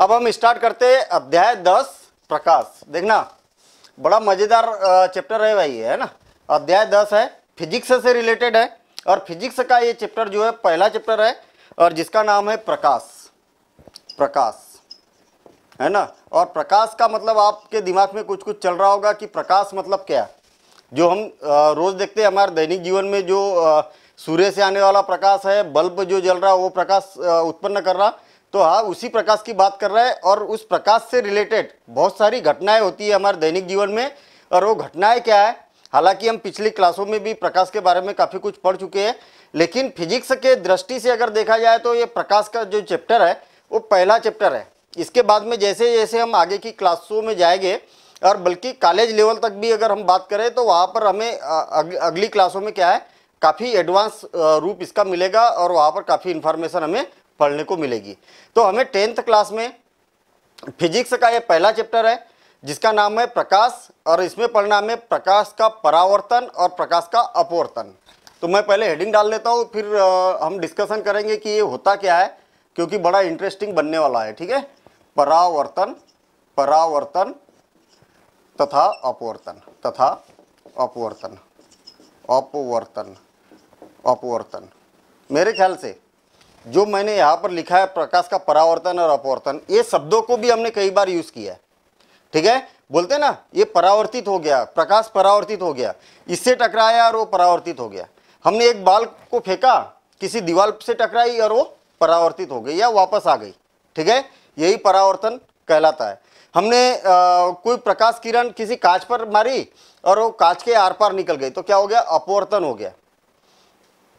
अब हम स्टार्ट करते हैं अध्याय दस प्रकाश देखना बड़ा मज़ेदार चैप्टर है भाई है ना अध्याय दस है फिजिक्स से रिलेटेड है और फिजिक्स का ये चैप्टर जो है पहला चैप्टर है और जिसका नाम है प्रकाश प्रकाश है ना और प्रकाश का मतलब आपके दिमाग में कुछ कुछ चल रहा होगा कि प्रकाश मतलब क्या जो हम रोज़ देखते हैं हमारे दैनिक जीवन में जो सूर्य से आने वाला प्रकाश है बल्ब जो जल रहा है वो प्रकाश उत्पन्न कर रहा तो हाँ उसी प्रकाश की बात कर रहा है और उस प्रकाश से रिलेटेड बहुत सारी घटनाएं होती है हमारे दैनिक जीवन में और वो घटनाएं क्या है हालांकि हम पिछली क्लासों में भी प्रकाश के बारे में काफ़ी कुछ पढ़ चुके हैं लेकिन फिजिक्स के दृष्टि से अगर देखा जाए तो ये प्रकाश का जो चैप्टर है वो पहला चैप्टर है इसके बाद में जैसे जैसे हम आगे की क्लासों में जाएंगे और बल्कि कॉलेज लेवल तक भी अगर हम बात करें तो वहाँ पर हमें अगली क्लासों में क्या है काफ़ी एडवांस रूप इसका मिलेगा और वहाँ पर काफ़ी इन्फॉर्मेशन हमें पढ़ने को मिलेगी तो हमें टेंथ क्लास में फिजिक्स का ये पहला चैप्टर है जिसका नाम है प्रकाश और इसमें पढ़ना हमें प्रकाश का परावर्तन और प्रकाश का अपवर्तन तो मैं पहले हेडिंग डाल लेता हूँ फिर हम डिस्कशन करेंगे कि ये होता क्या है क्योंकि बड़ा इंटरेस्टिंग बनने वाला है ठीक है परावर्तन परावर्तन तथा अपवर्तन तथा अपवर्तन अपवर्तन अपवर्तन मेरे ख्याल से जो मैंने यहाँ पर लिखा है प्रकाश का परावर्तन और अपवर्तन ये शब्दों को भी हमने कई बार यूज़ किया है ठीक है बोलते हैं ना ये परावर्तित हो गया प्रकाश परावर्तित हो गया इससे टकराया और वो परावर्तित हो गया हमने एक बाल को फेंका किसी दीवार से टकराई और वो परावर्तित हो गई या वापस आ गई ठीक है यही परावर्तन कहलाता है हमने आ, कोई प्रकाश किरण किसी कांच पर मारी और वो कांच के आर पार निकल गई तो क्या हो गया अपवर्तन हो गया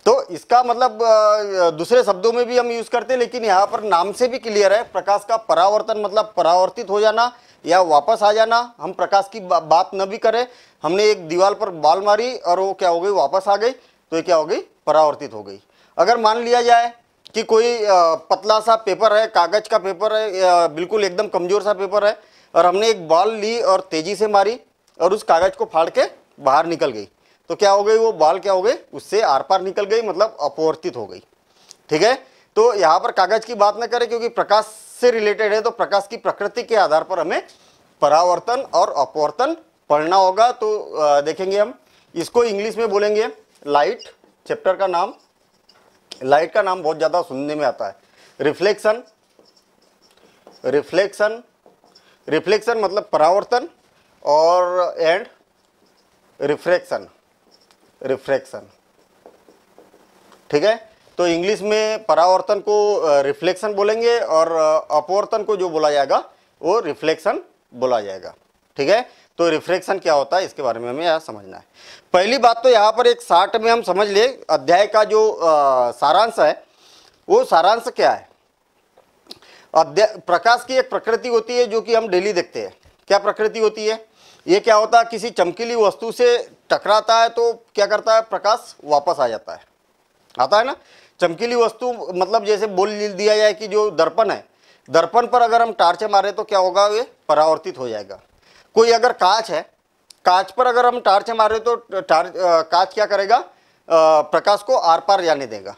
तो इसका मतलब दूसरे शब्दों में भी हम यूज़ करते हैं लेकिन यहाँ पर नाम से भी क्लियर है प्रकाश का परावर्तन मतलब परावर्तित हो जाना या वापस आ जाना हम प्रकाश की बा, बात न भी करें हमने एक दीवार पर बाल मारी और वो क्या हो गई वापस आ गई तो ये क्या हो गई परावर्तित हो गई अगर मान लिया जाए कि कोई पतला सा पेपर है कागज़ का पेपर है बिल्कुल एकदम कमज़ोर सा पेपर है और हमने एक बॉल ली और तेज़ी से मारी और उस कागज़ को फाड़ के बाहर निकल गई तो क्या हो गई वो बाल क्या हो गई उससे आर पार निकल गई मतलब अपवर्तित हो गई ठीक है तो यहाँ पर कागज की बात ना करें क्योंकि प्रकाश से रिलेटेड है तो प्रकाश की प्रकृति के आधार पर हमें परावर्तन और अपवर्तन पढ़ना होगा तो देखेंगे हम इसको इंग्लिश में बोलेंगे लाइट चैप्टर का नाम लाइट का नाम बहुत ज़्यादा सुनने में आता है रिफ्लेक्शन रिफ्लेक्शन रिफ्लेक्शन मतलब परावर्तन और एंड रिफ्रैक्शन रिफ्रैक्शन ठीक है तो इंग्लिश में परावर्तन को रिफ्लेक्शन बोलेंगे और अपवर्तन को जो बोला जाएगा वो रिफ्लेक्शन बोला जाएगा ठीक है तो रिफ्लेक्शन क्या होता है इसके बारे में हमें यह समझना है पहली बात तो यहाँ पर एक शार्ट में हम समझ ले अध्याय का जो सारांश है वो सारांश क्या है अध्याय प्रकाश की एक प्रकृति होती है जो कि हम डेली देखते हैं क्या प्रकृति होती है ये क्या होता है किसी चमकीली वस्तु से टकराता है तो क्या करता है प्रकाश वापस आ जाता है आता है ना चमकीली वस्तु मतलब जैसे बोल दिया जाए कि जो दर्पण है दर्पण पर अगर हम टार्च मारे तो क्या होगा ये परावर्तित हो जाएगा कोई अगर कांच है कांच पर अगर हम टार्च मारे तो टार्च कांच क्या करेगा प्रकाश को आर पार जाने देगा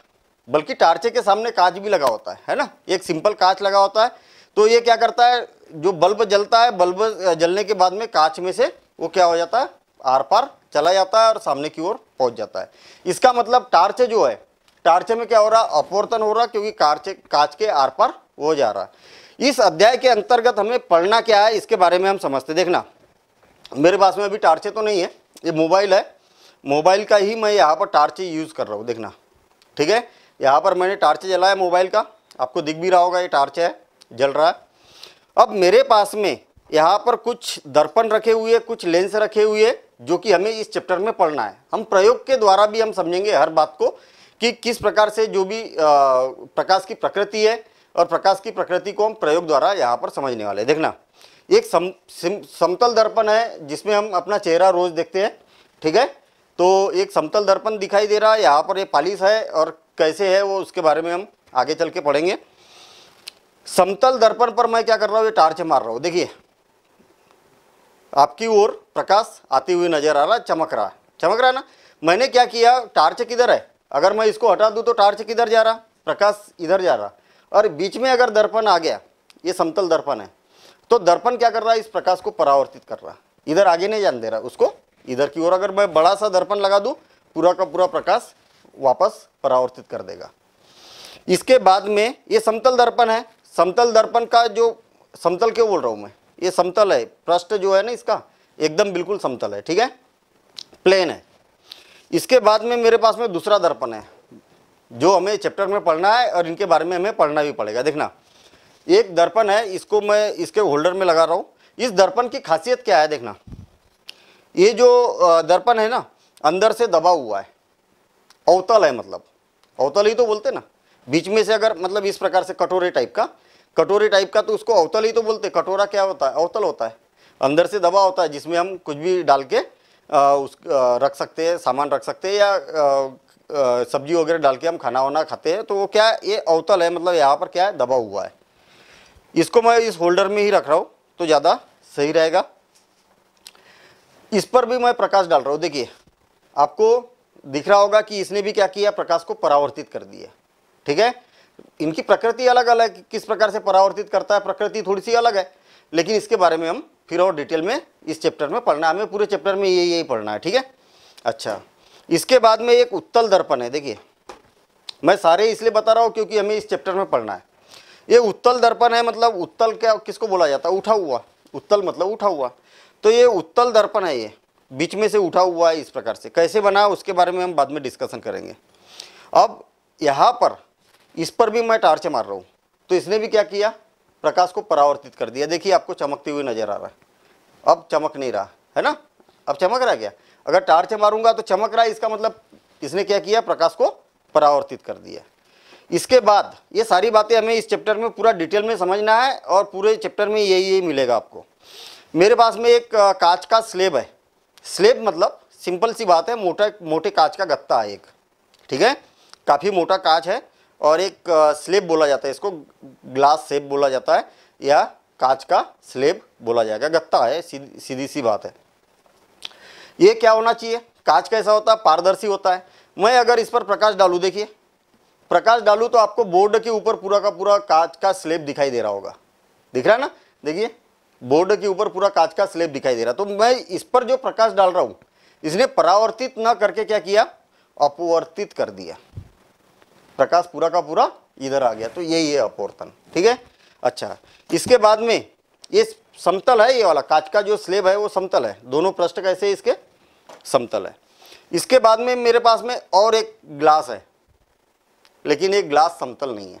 बल्कि टार्चे के सामने कांच भी लगा होता है है ना एक सिंपल कांच लगा होता है तो ये क्या करता है जो बल्ब जलता है बल्ब जलने के बाद में कांच में से वो क्या हो जाता है आर पार चला जाता है और सामने की ओर पहुंच जाता है इसका मतलब टार्च जो है टार्च में क्या हो रहा अपवर्तन हो रहा क्योंकि कांच कांच के आर पार हो जा रहा है इस अध्याय के अंतर्गत हमें पढ़ना क्या है इसके बारे में हम समझते देखना मेरे पास में अभी टार्चे तो नहीं है ये मोबाइल है मोबाइल का ही मैं यहाँ पर टार्च यूज़ कर रहा हूँ देखना ठीक है यहाँ पर मैंने टार्च जलाया मोबाइल का आपको दिख भी रहा होगा ये टार्च है जल रहा है अब मेरे पास में यहाँ पर कुछ दर्पण रखे हुए कुछ लेंस रखे हुए जो कि हमें इस चैप्टर में पढ़ना है हम प्रयोग के द्वारा भी हम समझेंगे हर बात को कि किस प्रकार से जो भी प्रकाश की प्रकृति है और प्रकाश की प्रकृति को हम प्रयोग द्वारा यहाँ पर समझने वाले देखना एक सम, सम समतल दर्पण है जिसमें हम अपना चेहरा रोज़ देखते हैं ठीक है तो एक समतल दर्पण दिखाई दे रहा है यहाँ पर ये पालिस है और कैसे है वो उसके बारे में हम आगे चल के पढ़ेंगे समतल दर्पण पर मैं क्या कर रहा हूँ ये टार्च मार रहा हूँ देखिए आपकी ओर प्रकाश आती हुई नजर आ रहा चमक रहा चमक रहा ना मैंने क्या किया टार्च किधर है अगर मैं इसको हटा दूँ तो टार्च किधर जा रहा प्रकाश इधर जा रहा और बीच में अगर दर्पण आ गया ये समतल दर्पण है तो दर्पण क्या कर रहा है इस प्रकाश को परावर्तित कर रहा है इधर आगे नहीं जान दे रहा उसको इधर की ओर अगर मैं बड़ा सा दर्पण लगा दूँ पूरा का पूरा प्रकाश वापस परावर्तित कर देगा इसके बाद में ये समतल दर्पण है समतल दर्पण का जो समतल क्यों बोल रहा हूँ मैं ये समतल है पृष्ठ जो है ना इसका एकदम बिल्कुल समतल है ठीक है प्लेन है इसके बाद में मेरे पास में दूसरा दर्पण है जो हमें चैप्टर में पढ़ना है और इनके बारे में हमें पढ़ना भी पड़ेगा देखना एक दर्पण है इसको मैं इसके होल्डर में लगा रहा हूँ इस दर्पण की खासियत क्या है देखना ये जो दर्पण है ना अंदर से दबा हुआ है अवतल है मतलब अवतल ही तो बोलते ना बीच में से अगर मतलब इस प्रकार से कटोरे टाइप का कटोरे टाइप का तो उसको अवतल ही तो बोलते कटोरा क्या होता है अवतल होता है अंदर से दबा होता है जिसमें हम कुछ भी डाल के आ, उस आ, रख सकते हैं सामान रख सकते हैं या सब्जी वगैरह डाल के हम खाना वाना खाते हैं तो वो क्या ये अवतल है मतलब यहाँ पर क्या है दबा हुआ है इसको मैं इस होल्डर में ही रख रहा हूँ तो ज़्यादा सही रहेगा इस पर भी मैं प्रकाश डाल रहा हूँ देखिए आपको दिख रहा होगा कि इसने भी क्या किया प्रकाश को परावर्तित कर दिया ठीक है इनकी प्रकृति अलग अलग है किस प्रकार से परावर्तित करता है प्रकृति थोड़ी सी अलग है लेकिन इसके बारे में हम फिर और डिटेल में इस चैप्टर में पढ़ना है हमें पूरे चैप्टर में यही यही पढ़ना है ठीक है अच्छा इसके बाद में एक उत्तल दर्पण है देखिए मैं सारे इसलिए बता रहा हूँ क्योंकि हमें इस चैप्टर में पढ़ना है ये उत्तल दर्पण है मतलब उत्तल क्या किसको बोला जाता है उठा हुआ उत्तल मतलब उठा हुआ तो ये उत्तल दर्पण है ये बीच में से उठा हुआ है इस प्रकार से कैसे बना उसके बारे में हम बाद में डिस्कशन करेंगे अब यहाँ पर इस पर भी मैं टार्च मार रहा हूँ तो इसने भी क्या किया प्रकाश को परावर्तित कर दिया देखिए आपको चमकती हुई नज़र आ रहा है अब चमक नहीं रहा है ना अब चमक रहा क्या अगर टार्च मारूंगा तो चमक रहा है इसका मतलब इसने क्या किया प्रकाश को परावर्तित कर दिया इसके बाद ये सारी बातें हमें इस चैप्टर में पूरा डिटेल में समझना है और पूरे चैप्टर में यही यही मिलेगा आपको मेरे पास में एक कांच का स्लेब है स्लेब मतलब सिंपल सी बात है मोटा मोटे कांच का गत्ता है एक ठीक है काफ़ी मोटा कांच है और एक स्लेब बोला जाता है इसको ग्लास सेब बोला जाता है या कांच का स्लेब बोला जाएगा गत्ता है सीधी सीधी सी बात है ये क्या होना चाहिए कांच कैसा होता है पारदर्शी होता है मैं अगर इस पर प्रकाश डालूँ देखिए प्रकाश डालूँ तो आपको बोर्ड के ऊपर पूरा का पूरा कांच का स्लेब दिखाई दे रहा होगा दिख रहा है ना देखिए बोर्ड के ऊपर पूरा कांच का स्लेब दिखाई दे रहा तो मैं इस पर जो प्रकाश डाल रहा हूँ इसने परावर्तित न करके क्या किया अपवर्तित कर दिया प्रकाश पूरा का पूरा इधर आ गया तो यही है अपवर्तन ठीक है अच्छा इसके बाद में ये समतल है ये वाला कांच का जो स्लेब है वो समतल है दोनों पृष्ठ कैसे इसके समतल है इसके बाद में मेरे पास में और एक ग्लास है लेकिन ये ग्लास समतल नहीं है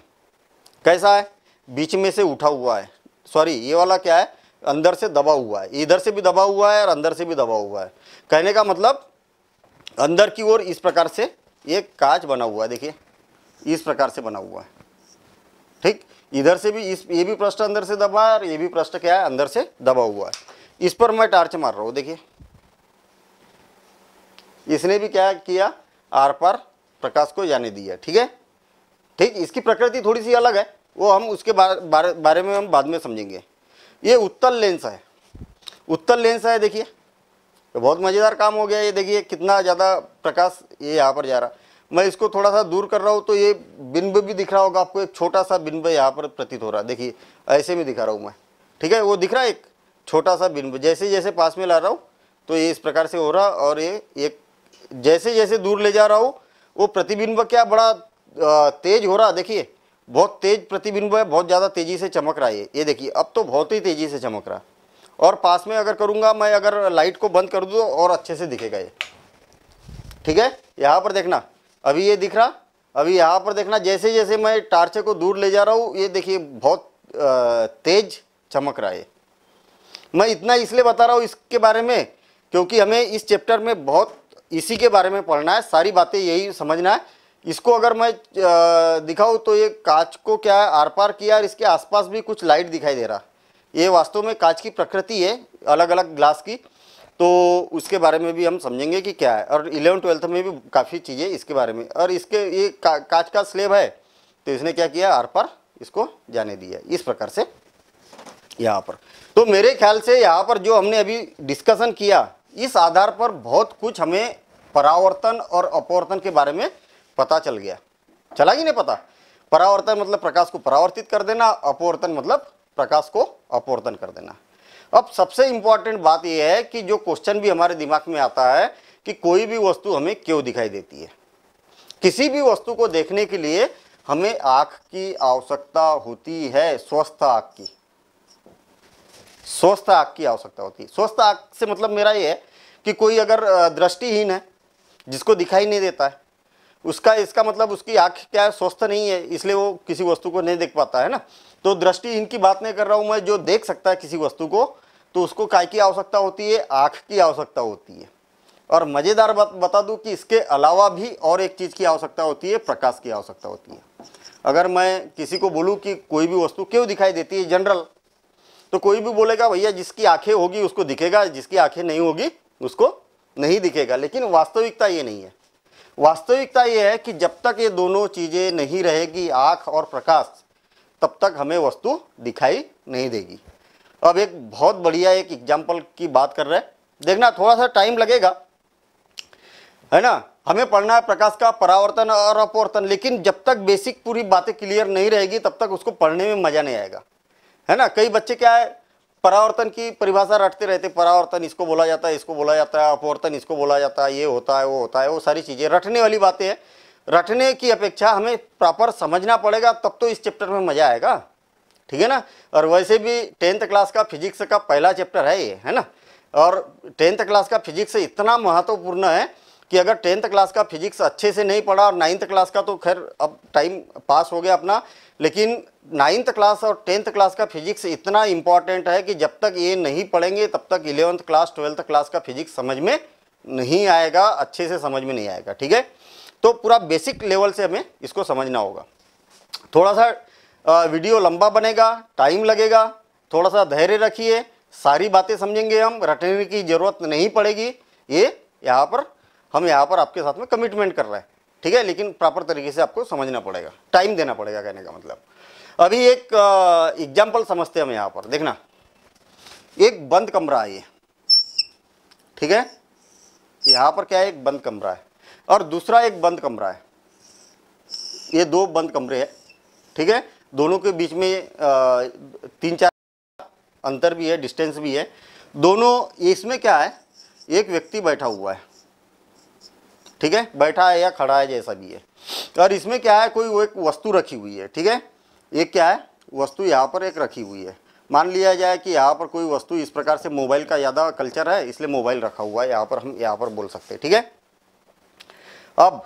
कैसा है बीच में से उठा हुआ है सॉरी ये वाला क्या है अंदर से दबा हुआ है इधर से भी दबा हुआ है और अंदर से भी दबा हुआ है कहने का मतलब अंदर की ओर इस प्रकार से ये कांच बना हुआ है देखिए इस प्रकार से बना हुआ है ठीक इधर से भी इस ये भी पृष्ठ अंदर से दबा है और ये भी पृष्ठ क्या है अंदर से दबा हुआ है इस पर मैं टार्च मार रहा हूँ देखिए इसने भी क्या किया आर पर प्रकाश को जाने दिया ठीक है ठीक इसकी प्रकृति थोड़ी सी अलग है वो हम उसके बारे, बारे, बारे में हम बाद में समझेंगे ये उत्तल लेंस है उत्तल लेंस है देखिए तो बहुत मज़ेदार काम हो गया ये देखिए कितना ज़्यादा प्रकाश ये यहाँ पर जा रहा मैं इसको थोड़ा सा दूर कर रहा हूँ तो ये बिंब भी दिख रहा होगा आपको एक छोटा सा बिंब यहाँ पर प्रतीत हो रहा है देखिए ऐसे में दिखा रहा हूँ मैं ठीक है वो दिख रहा है एक छोटा सा बिंब जैसे जैसे पास में ला रहा हूँ तो ये इस प्रकार से हो रहा और ये एक जैसे जैसे दूर ले जा रहा हूँ वो प्रतिबिंब क्या बड़ा तेज हो रहा देखिए बहुत तेज प्रतिबिंब है बहुत ज़्यादा तेज़ी से चमक रहा है ये देखिए अब तो बहुत ही तेज़ी से चमक रहा और पास में अगर करूँगा मैं अगर लाइट को बंद कर दूँ तो और अच्छे से दिखेगा ये ठीक है यहाँ पर देखना अभी ये दिख रहा अभी यहाँ पर देखना जैसे जैसे मैं टार्चर को दूर ले जा रहा हूँ ये देखिए बहुत तेज चमक रहा है मैं इतना इसलिए बता रहा हूँ इसके बारे में क्योंकि हमें इस चैप्टर में बहुत इसी के बारे में पढ़ना है सारी बातें यही समझना है इसको अगर मैं दिखाऊँ तो ये कांच को क्या है आर पार किया और इसके आसपास भी कुछ लाइट दिखाई दे रहा ये वास्तव में कांच की प्रकृति है अलग अलग ग्लास की तो उसके बारे में भी हम समझेंगे कि क्या है और इलेवन ट्वेल्थ में भी काफ़ी चीज़ें इसके बारे में और इसके ये का, कांच का स्लेब है तो इसने क्या किया आर पर इसको जाने दिया इस प्रकार से यहाँ पर तो मेरे ख्याल से यहाँ पर जो हमने अभी डिस्कशन किया इस आधार पर बहुत कुछ हमें परावर्तन और अपवर्तन के बारे में पता चल गया चला ही नहीं पता परावर्तन मतलब प्रकाश को परावर्तित कर देना अपवर्तन मतलब प्रकाश को अपवर्तन कर देना अब सबसे इम्पॉर्टेंट बात यह है कि जो क्वेश्चन भी हमारे दिमाग में आता है कि कोई भी वस्तु हमें क्यों दिखाई देती है किसी भी वस्तु को देखने के लिए हमें आँख की आवश्यकता होती है स्वस्थ आँख की स्वस्थ आँख की आवश्यकता होती है स्वस्थ आँख से मतलब मेरा ये है कि कोई अगर दृष्टिहीन है जिसको दिखाई नहीं देता है उसका इसका मतलब उसकी आँख क्या है स्वस्थ नहीं है इसलिए वो किसी वस्तु को नहीं देख पाता है ना तो दृष्टि इनकी बात नहीं कर रहा हूँ मैं जो देख सकता है किसी वस्तु को तो उसको काय की आवश्यकता होती है आँख की आवश्यकता होती है और मज़ेदार बात बता दूँ कि इसके अलावा भी और एक चीज़ की आवश्यकता होती है प्रकाश की आवश्यकता होती है अगर मैं किसी को बोलूँ कि कोई भी वस्तु क्यों दिखाई देती है जनरल तो कोई भी बोलेगा भैया जिसकी आंखें होगी उसको दिखेगा जिसकी आंखें नहीं होगी उसको नहीं दिखेगा लेकिन वास्तविकता ये नहीं है वास्तविकता ये है कि जब तक ये दोनों चीज़ें नहीं रहेगी आँख और प्रकाश तब तक हमें वस्तु दिखाई नहीं देगी अब एक बहुत बढ़िया एक एग्जाम्पल की बात कर रहे हैं देखना थोड़ा सा टाइम लगेगा है ना हमें पढ़ना है प्रकाश का परावर्तन और अपवर्तन लेकिन जब तक बेसिक पूरी बातें क्लियर नहीं रहेगी तब तक उसको पढ़ने में मज़ा नहीं आएगा है ना कई बच्चे क्या है परावर्तन की परिभाषा रटते रहते परावर्तन इसको बोला जाता है इसको बोला जाता है अपवर्तन इसको बोला जाता है ये होता है वो होता है वो सारी चीज़ें रटने वाली बातें हैं रटने की अपेक्षा हमें प्रॉपर समझना पड़ेगा तब तो इस चैप्टर में मज़ा आएगा ठीक है ना और वैसे भी टेंथ क्लास का फिजिक्स का पहला चैप्टर है ये है ना और टेंथ क्लास का फिजिक्स इतना महत्वपूर्ण है कि अगर टेंथ क्लास का फिजिक्स अच्छे से नहीं पढ़ा और नाइन्थ क्लास का तो खैर अब टाइम पास हो गया अपना लेकिन नाइन्थ क्लास और टेंथ क्लास का फिजिक्स इतना इम्पॉर्टेंट है कि जब तक ये नहीं पढ़ेंगे तब तक इलेवंथ क्लास ट्वेल्थ क्लास का फिजिक्स समझ में नहीं आएगा अच्छे से समझ में नहीं आएगा ठीक है तो पूरा बेसिक लेवल से हमें इसको समझना होगा थोड़ा सा वीडियो लंबा बनेगा टाइम लगेगा थोड़ा सा धैर्य रखिए सारी बातें समझेंगे हम रटने की ज़रूरत नहीं पड़ेगी ये यहाँ पर हम यहाँ पर आपके साथ में कमिटमेंट कर रहे हैं ठीक है लेकिन प्रॉपर तरीके से आपको समझना पड़ेगा टाइम देना पड़ेगा कहने का मतलब अभी एक एग्जाम्पल समझते हैं हम यहाँ पर देखना एक बंद कमरा है ये ठीक है यहाँ पर क्या है एक बंद कमरा है और दूसरा एक बंद कमरा है ये दो बंद कमरे हैं ठीक है दोनों के बीच में तीन चार अंतर भी है डिस्टेंस भी है दोनों इसमें क्या है एक व्यक्ति बैठा हुआ है ठीक है बैठा है या खड़ा है जैसा भी है और इसमें क्या है कोई वो एक वस्तु रखी हुई है ठीक है एक क्या है वस्तु यहाँ पर एक रखी हुई है मान लिया जाए कि यहाँ पर कोई वस्तु इस प्रकार से मोबाइल का ज़्यादा कल्चर है इसलिए मोबाइल रखा हुआ है यहाँ पर हम यहाँ पर बोल सकते हैं ठीक है अब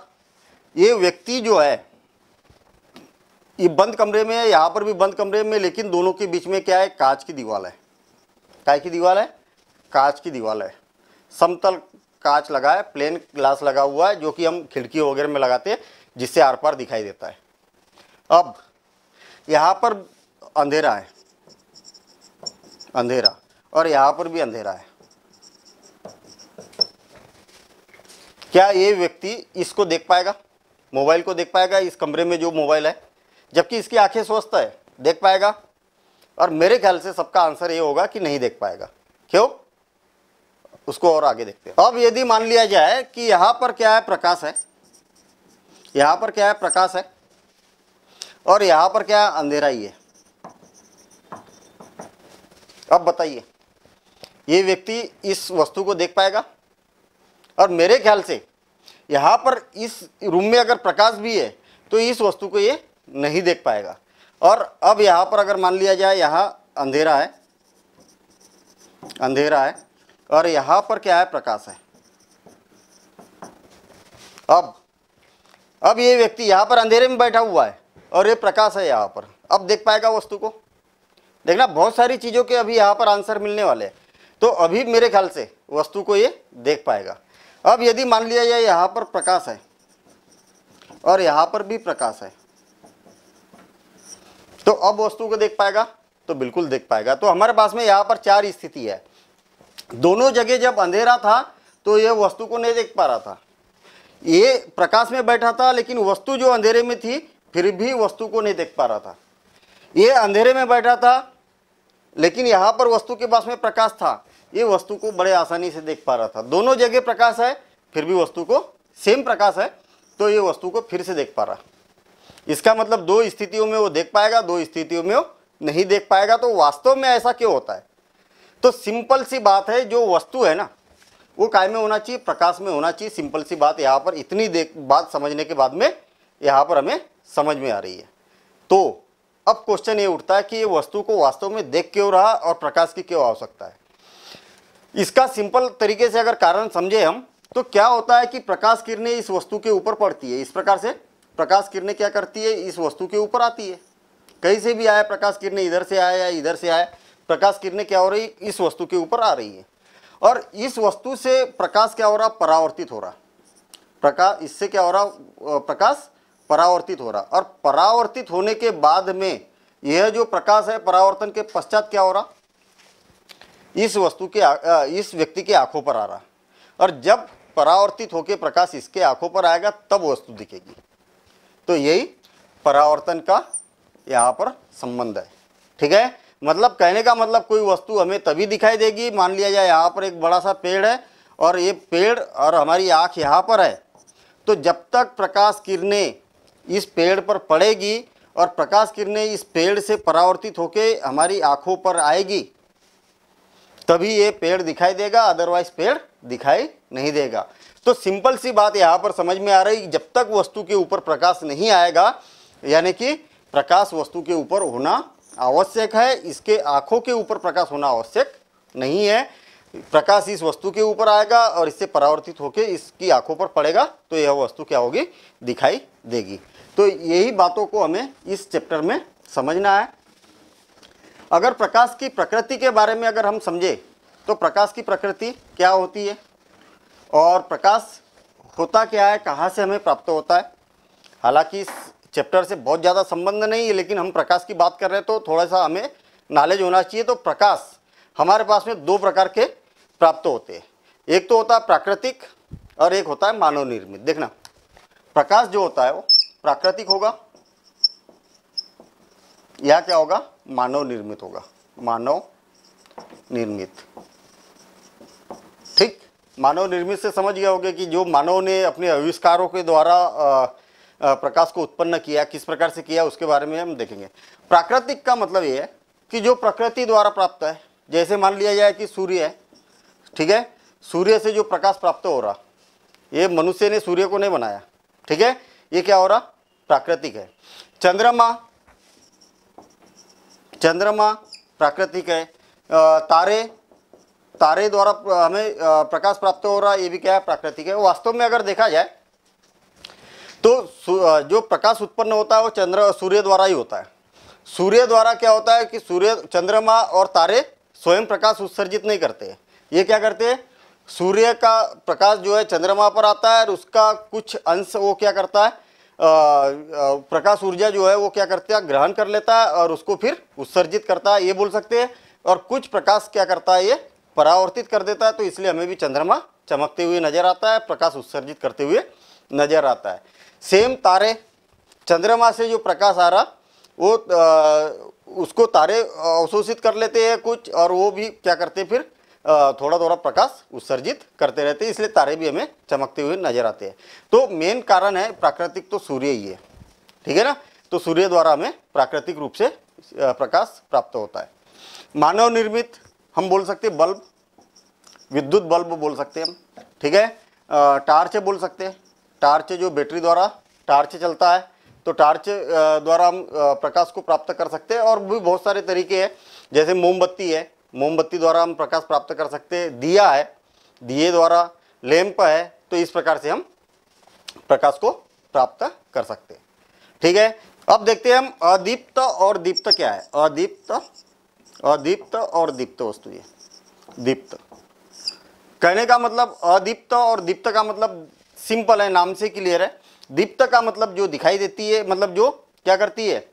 ये व्यक्ति जो है ये बंद कमरे में है यहाँ पर भी बंद कमरे में लेकिन दोनों के बीच में क्या है कांच की दीवार है काय की दीवार है कांच की दीवार है समतल कांच लगा है प्लेन ग्लास लगा हुआ है जो कि हम खिड़की वगैरह में लगाते हैं जिससे आर पार दिखाई देता है अब यहाँ पर अंधेरा है अंधेरा और यहाँ पर भी अंधेरा है क्या ये व्यक्ति इसको देख पाएगा मोबाइल को देख पाएगा इस कमरे में जो मोबाइल है जबकि इसकी आंखें स्वस्थ है देख पाएगा और मेरे ख्याल से सबका आंसर ये होगा कि नहीं देख पाएगा क्यों उसको और आगे देखते हैं अब यदि मान लिया जाए कि यहाँ पर क्या है प्रकाश है यहाँ पर क्या है प्रकाश है और यहाँ पर क्या है अंधेरा ही है अब बताइए ये व्यक्ति इस वस्तु को देख पाएगा और मेरे ख्याल से यहाँ पर इस रूम में अगर प्रकाश भी है तो इस वस्तु को ये नहीं देख पाएगा और अब यहाँ पर अगर मान लिया जाए यहाँ अंधेरा है अंधेरा है और यहाँ पर क्या है प्रकाश है अब अब ये व्यक्ति यहाँ पर अंधेरे में बैठा हुआ है और ये प्रकाश है यहाँ पर अब देख पाएगा वस्तु को देखना बहुत सारी चीज़ों के अभी यहाँ पर आंसर मिलने वाले हैं तो अभी मेरे ख्याल से वस्तु को ये देख पाएगा अब यदि मान लिया यह यहाँ पर प्रकाश है और यहाँ पर भी प्रकाश है तो अब वस्तु को देख पाएगा तो बिल्कुल देख पाएगा तो हमारे पास में यहाँ पर चार स्थिति है दोनों जगह जब अंधेरा था तो यह वस्तु को नहीं देख पा रहा था ये प्रकाश में बैठा था लेकिन वस्तु जो अंधेरे में थी फिर भी वस्तु को नहीं देख पा रहा था ये अंधेरे में बैठा था लेकिन यहाँ पर वस्तु के पास में प्रकाश था ये वस्तु को बड़े आसानी से देख पा रहा था दोनों जगह प्रकाश है फिर भी वस्तु को सेम प्रकाश है तो ये वस्तु को फिर से देख पा रहा इसका मतलब दो स्थितियों में वो देख पाएगा दो स्थितियों में वो नहीं देख पाएगा तो वास्तव में ऐसा क्यों होता है तो सिंपल सी बात है जो वस्तु है ना वो काय में होना चाहिए प्रकाश में होना चाहिए सिंपल सी बात यहाँ पर इतनी देख बात समझने के बाद में यहाँ पर हमें समझ में आ रही है तो अब क्वेश्चन ये उठता है कि ये वस्तु को वास्तव में देख क्यों रहा और प्रकाश की क्यों आवश्यकता है इसका सिंपल तरीके से अगर कारण समझे हम तो क्या होता है कि प्रकाश किरणें इस वस्तु के ऊपर पड़ती है इस प्रकार से प्रकाश किरणें क्या करती है इस वस्तु के ऊपर आती है कहीं से भी आया प्रकाश किरणें इधर से आया या इधर से आया प्रकाश किरणें क्या हो रही इस वस्तु के ऊपर आ रही है और इस वस्तु से प्रकाश क्या हो रहा परावर्तित हो रहा प्रकाश इससे क्या हो रहा प्रकाश परावर्तित हो रहा और परावर्तित होने के बाद में यह जो प्रकाश है परावर्तन के पश्चात क्या हो रहा इस वस्तु के आ, इस व्यक्ति के आंखों पर आ रहा और जब परावर्तित होकर प्रकाश इसके आंखों पर आएगा तब वस्तु दिखेगी तो यही परावर्तन का यहाँ पर संबंध है ठीक है मतलब कहने का मतलब कोई वस्तु हमें तभी दिखाई देगी मान लिया जाए यहाँ पर एक बड़ा सा पेड़ है और ये पेड़ और हमारी आँख यहाँ पर है तो जब तक प्रकाश किरणें इस पेड़ पर पड़ेगी और प्रकाश किरणें इस पेड़ से परावर्तित होकर हमारी आँखों पर आएगी तभी ये पेड़ दिखाई देगा अदरवाइज पेड़ दिखाई नहीं देगा तो सिंपल सी बात यहाँ पर समझ में आ रही जब तक वस्तु के ऊपर प्रकाश नहीं आएगा यानी कि प्रकाश वस्तु के ऊपर होना आवश्यक है इसके आँखों के ऊपर प्रकाश होना आवश्यक नहीं है प्रकाश इस वस्तु के ऊपर आएगा और इससे परावर्तित होकर इसकी आंखों पर पड़ेगा तो यह वस्तु क्या होगी दिखाई देगी तो यही बातों को हमें इस चैप्टर में समझना है अगर प्रकाश की प्रकृति के बारे में अगर हम समझे तो प्रकाश की प्रकृति क्या होती है और प्रकाश होता क्या है कहाँ से हमें प्राप्त होता है हालांकि इस चैप्टर से बहुत ज़्यादा संबंध नहीं है लेकिन हम प्रकाश की बात कर रहे हैं तो थोड़ा सा हमें नॉलेज होना चाहिए तो प्रकाश हमारे पास में दो प्रकार के प्राप्त होते हैं एक तो होता है प्राकृतिक और एक होता है मानव निर्मित देखना प्रकाश जो होता है वो प्राकृतिक होगा यह क्या होगा मानव निर्मित होगा मानव निर्मित ठीक मानव निर्मित से समझ गया होगा कि जो मानव ने अपने आविष्कारों के द्वारा प्रकाश को उत्पन्न किया किस प्रकार से किया उसके बारे में हम देखेंगे प्राकृतिक का मतलब ये है कि जो प्रकृति द्वारा प्राप्त है जैसे मान लिया जाए कि सूर्य है ठीक है सूर्य से जो प्रकाश प्राप्त हो रहा ये मनुष्य ने सूर्य को नहीं बनाया ठीक है ये क्या हो रहा प्राकृतिक है चंद्रमा चंद्रमा प्राकृतिक है तारे तारे द्वारा हमें प्रकाश प्राप्त हो रहा है ये भी क्या है प्राकृतिक है वास्तव में अगर देखा जाए तो जो प्रकाश उत्पन्न होता है वो चंद्र सूर्य द्वारा ही होता है सूर्य द्वारा क्या होता है कि सूर्य चंद्रमा और तारे स्वयं प्रकाश उत्सर्जित नहीं करते ये क्या करते हैं सूर्य का प्रकाश जो है चंद्रमा पर आता है और उसका कुछ अंश वो क्या करता है प्रकाश ऊर्जा जो है वो क्या करता है ग्रहण कर लेता है और उसको फिर उत्सर्जित करता है ये बोल सकते हैं और कुछ प्रकाश क्या करता है ये परावर्तित कर देता है तो इसलिए हमें भी चंद्रमा चमकते हुए नजर आता है प्रकाश उत्सर्जित करते हुए नजर आता है सेम तारे चंद्रमा से जो प्रकाश आ रहा वो आ, उसको तारे अवशोषित कर लेते हैं कुछ और वो भी क्या करते फिर थोड़ा थोड़ा प्रकाश उत्सर्जित करते रहते हैं इसलिए तारे भी हमें चमकते हुए नजर आते हैं तो मेन कारण है प्राकृतिक तो सूर्य ही है ठीक है ना तो सूर्य द्वारा हमें प्राकृतिक रूप से प्रकाश प्राप्त होता है मानव निर्मित हम बोल सकते हैं बल्ब विद्युत बल्ब बोल सकते हैं हम ठीक है टार्च बोल सकते हैं टार्च जो बैटरी द्वारा टार्च चलता है तो टार्च द्वारा हम प्रकाश को प्राप्त कर सकते हैं और भी बहुत सारे तरीके हैं जैसे मोमबत्ती है मोमबत्ती द्वारा हम प्रकाश प्राप्त कर सकते हैं दिया है दिए द्वारा लैंप है तो इस प्रकार से हम प्रकाश को प्राप्त कर सकते हैं ठीक है अब देखते हैं हम अदीप्त और दीप्त क्या है अदीप्त अदीप्त और दीप्त वस्तु ये दीप्त कहने का मतलब अदीप्त और दीप्त का मतलब सिंपल है नाम से क्लियर है दीप्त का मतलब जो दिखाई देती है मतलब जो क्या करती है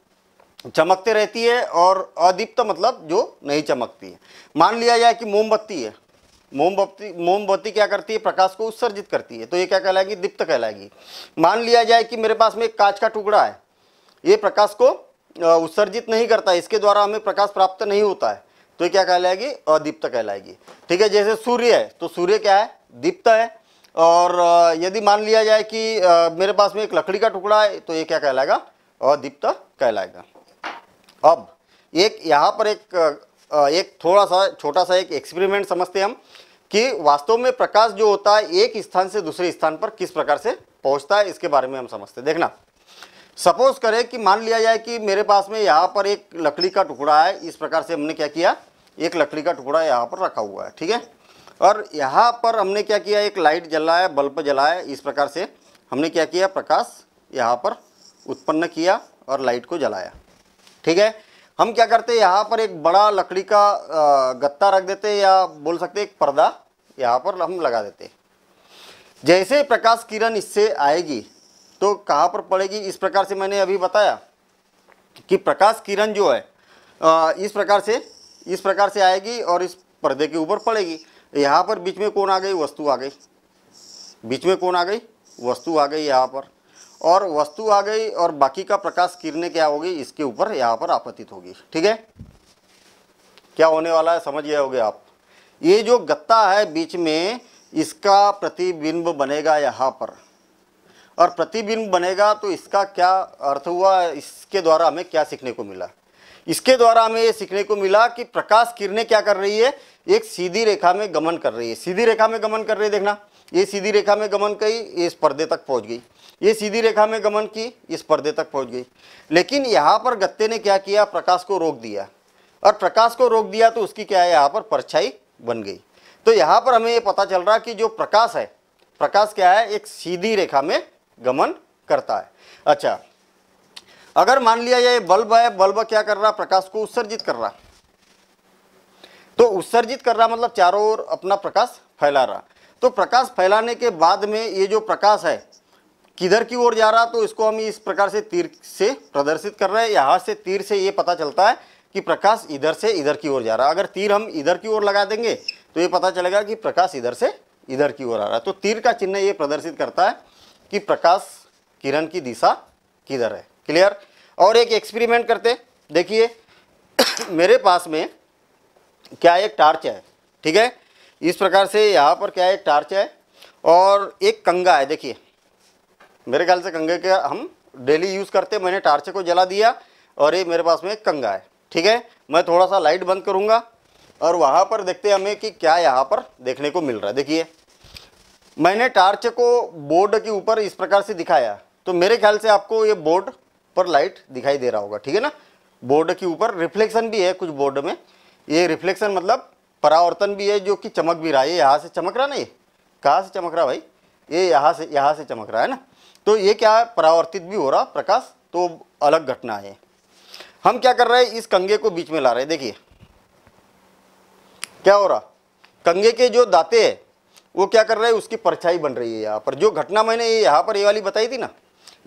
चमकते रहती है और अदीप्त मतलब जो नहीं चमकती है मान लिया जाए कि मोमबत्ती है मोमबत्ती मोमबत्ती क्या करती है प्रकाश को उत्सर्जित करती है तो ये क्या कहलाएगी दीप्त कहलाएगी मान लिया जाए कि मेरे पास में एक कांच का टुकड़ा है ये प्रकाश को उत्सर्जित नहीं करता इसके द्वारा हमें प्रकाश प्राप्त नहीं होता है तो ये क्या कहलाएगी अदीप्त कहलाएगी ठीक है जैसे सूर्य है तो सूर्य क्या है दीप्त है और यदि मान लिया जाए कि मेरे पास में एक लकड़ी का टुकड़ा है तो ये क्या कहलाएगा अदीप्त कहलाएगा अब एक यहाँ पर एक एक थोड़ा सा छोटा सा एक एक्सपेरिमेंट समझते हैं हम कि वास्तव में प्रकाश जो होता है एक स्थान से दूसरे स्थान पर किस प्रकार से पहुँचता है इसके बारे में हम समझते हैं देखना सपोज करें कि मान लिया जाए कि मेरे पास में यहाँ पर एक लकड़ी का टुकड़ा है इस प्रकार से हमने क्या किया एक लकड़ी का टुकड़ा यहाँ पर रखा हुआ है ठीक है और यहाँ पर हमने क्या किया एक लाइट जलाया बल्ब जलाया इस प्रकार से हमने क्या किया प्रकाश यहाँ पर उत्पन्न किया और लाइट को जलाया ठीक है हम क्या करते हैं यहाँ पर एक बड़ा लकड़ी का गत्ता रख देते हैं या बोल सकते हैं एक पर्दा यहाँ पर हम लगा देते हैं जैसे प्रकाश किरण इससे आएगी तो कहाँ पर पड़ेगी इस प्रकार से मैंने अभी बताया कि प्रकाश किरण जो है इस प्रकार से इस प्रकार से आएगी और इस पर्दे के ऊपर पड़ेगी यहाँ पर बीच में कौन आ गई वस्तु आ गई बीच में कौन आ गई वस्तु आ गई यहाँ पर और वस्तु आ गई और बाकी का प्रकाश किरने क्या होगी इसके ऊपर यहाँ पर आपतित होगी ठीक है क्या होने वाला है समझ गए हो आप ये जो गत्ता है बीच में इसका प्रतिबिंब बनेगा यहाँ पर और प्रतिबिंब बनेगा तो इसका क्या अर्थ हुआ इसके द्वारा हमें क्या सीखने को मिला इसके द्वारा हमें ये सीखने को मिला कि प्रकाश किरणें क्या कर रही है एक सीधी रेखा में गमन कर रही है सीधी रेखा में गमन कर रही है देखना ये सीधी रेखा में गमन कही इस पर्दे तक पहुंच गई ये सीधी रेखा में गमन की इस पर्दे तक पहुंच गई लेकिन यहाँ पर गत्ते ने क्या किया प्रकाश को रोक दिया और प्रकाश को रोक दिया तो उसकी क्या है यहाँ पर परछाई बन गई तो यहाँ पर हमें ये पता चल रहा कि जो प्रकाश है प्रकाश क्या है एक सीधी रेखा में गमन करता है अच्छा अगर मान लिया ये बल्ब है बल्ब क्या कर रहा प्रकाश को उत्सर्जित कर रहा तो उत्सर्जित कर रहा मतलब चारों ओर अपना प्रकाश फैला रहा तो प्रकाश फैलाने के बाद में ये जो प्रकाश है किधर की ओर जा रहा तो इसको हम इस प्रकार से तीर से प्रदर्शित कर रहे हैं यहाँ से तीर से ये पता चलता है कि प्रकाश इधर से इधर की ओर जा रहा है अगर तीर हम इधर की ओर लगा देंगे तो ये पता चलेगा कि प्रकाश इधर से इधर की ओर आ रहा है तो तीर का चिन्ह ये प्रदर्शित करता है कि प्रकाश किरण की दिशा किधर है क्लियर और एक एक्सपेरिमेंट करते देखिए मेरे पास में क्या एक टार्च है ठीक है इस प्रकार से यहाँ पर क्या एक टार्च है और एक कंगा है देखिए मेरे ख्याल से कंगे का हम डेली यूज़ करते मैंने टार्चे को जला दिया और ये मेरे पास में एक कंगा है ठीक है मैं थोड़ा सा लाइट बंद करूँगा और वहाँ पर देखते हैं हमें कि क्या यहाँ पर देखने को मिल रहा है देखिए मैंने टार्च को बोर्ड के ऊपर इस प्रकार से दिखाया तो मेरे ख्याल से आपको ये बोर्ड पर लाइट दिखाई दे रहा होगा ठीक है ना बोर्ड के ऊपर रिफ्लेक्शन भी है कुछ बोर्ड में ये रिफ्लेक्शन मतलब परावर्तन भी है जो कि चमक भी रहा है ये यहाँ से चमक रहा ना ये कहाँ से चमक रहा भाई ये यहाँ से यहाँ से चमक रहा है ना तो ये क्या है परावर्तित भी हो रहा प्रकाश तो अलग घटना है हम क्या कर रहे हैं इस कंगे को बीच में ला रहे हैं देखिए क्या हो रहा कंगे के जो दाते हैं वो क्या कर रहे हैं उसकी परछाई बन रही है यहाँ पर जो घटना मैंने ये यहाँ पर ये वाली बताई थी ना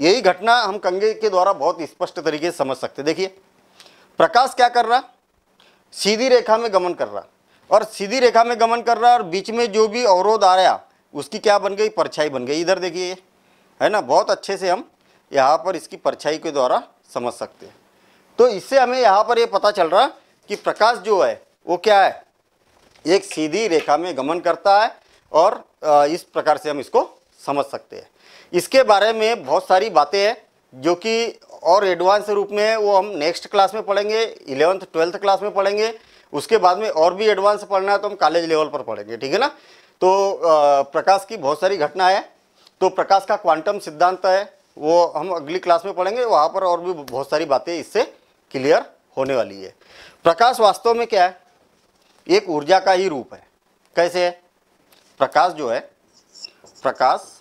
यही घटना हम कंगे के द्वारा बहुत स्पष्ट तरीके से समझ सकते देखिए प्रकाश क्या कर रहा सीधी रेखा में गमन कर रहा और सीधी रेखा में गमन कर रहा और बीच में जो भी अवरोध आ रहा उसकी क्या बन गई परछाई बन गई इधर देखिए है ना बहुत अच्छे से हम यहाँ पर इसकी परछाई के द्वारा समझ सकते हैं तो इससे हमें यहाँ पर ये यह पता चल रहा कि प्रकाश जो है वो क्या है एक सीधी रेखा में गमन करता है और इस प्रकार से हम इसको समझ सकते हैं इसके बारे में बहुत सारी बातें हैं जो कि और एडवांस रूप में वो हम नेक्स्ट क्लास में पढ़ेंगे इलेवंथ ट्वेल्थ क्लास में पढ़ेंगे उसके बाद में और भी एडवांस पढ़ना है तो हम कॉलेज लेवल पर पढ़ेंगे ठीक है ना तो प्रकाश की बहुत सारी घटना है तो प्रकाश का क्वांटम सिद्धांत है वो हम अगली क्लास में पढ़ेंगे वहाँ पर और भी बहुत सारी बातें इससे क्लियर होने वाली है प्रकाश वास्तव में क्या है एक ऊर्जा का ही रूप है कैसे है प्रकाश जो है प्रकाश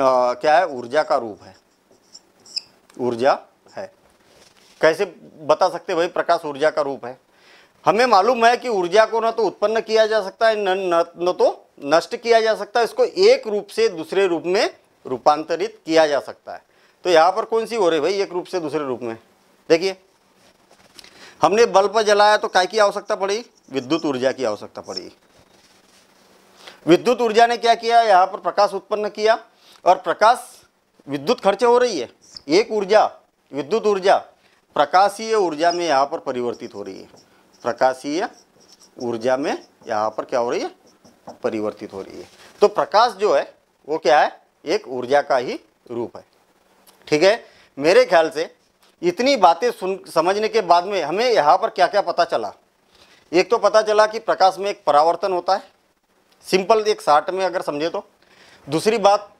आ, क्या है ऊर्जा का रूप है ऊर्जा है कैसे बता सकते भाई प्रकाश ऊर्जा का रूप है हमें मालूम है कि ऊर्जा को ना तो उत्पन्न किया जा सकता है न, न, न तो नष्ट किया जा सकता है इसको एक रूप से दूसरे रूप में रूपांतरित किया जा सकता है तो यहाँ पर कौन सी हो रही भाई एक रूप से दूसरे रूप में देखिए हमने बल्ब जलाया तो काय की आवश्यकता पड़ी विद्युत ऊर्जा की आवश्यकता पड़ी विद्युत ऊर्जा ने क्या किया यहाँ पर प्रकाश उत्पन्न किया और प्रकाश विद्युत खर्च हो रही है एक ऊर्जा विद्युत ऊर्जा प्रकाशीय ऊर्जा में यहाँ पर परिवर्तित हो रही है प्रकाशीय ऊर्जा में यहाँ पर क्या हो रही है परिवर्तित हो रही है तो प्रकाश जो है वो क्या है एक ऊर्जा का ही रूप है ठीक है मेरे ख्याल से इतनी बातें सुन समझने के बाद में हमें यहाँ पर क्या क्या पता चला एक तो पता चला कि प्रकाश में एक परावर्तन होता है सिंपल एक साठ में अगर समझे तो दूसरी बात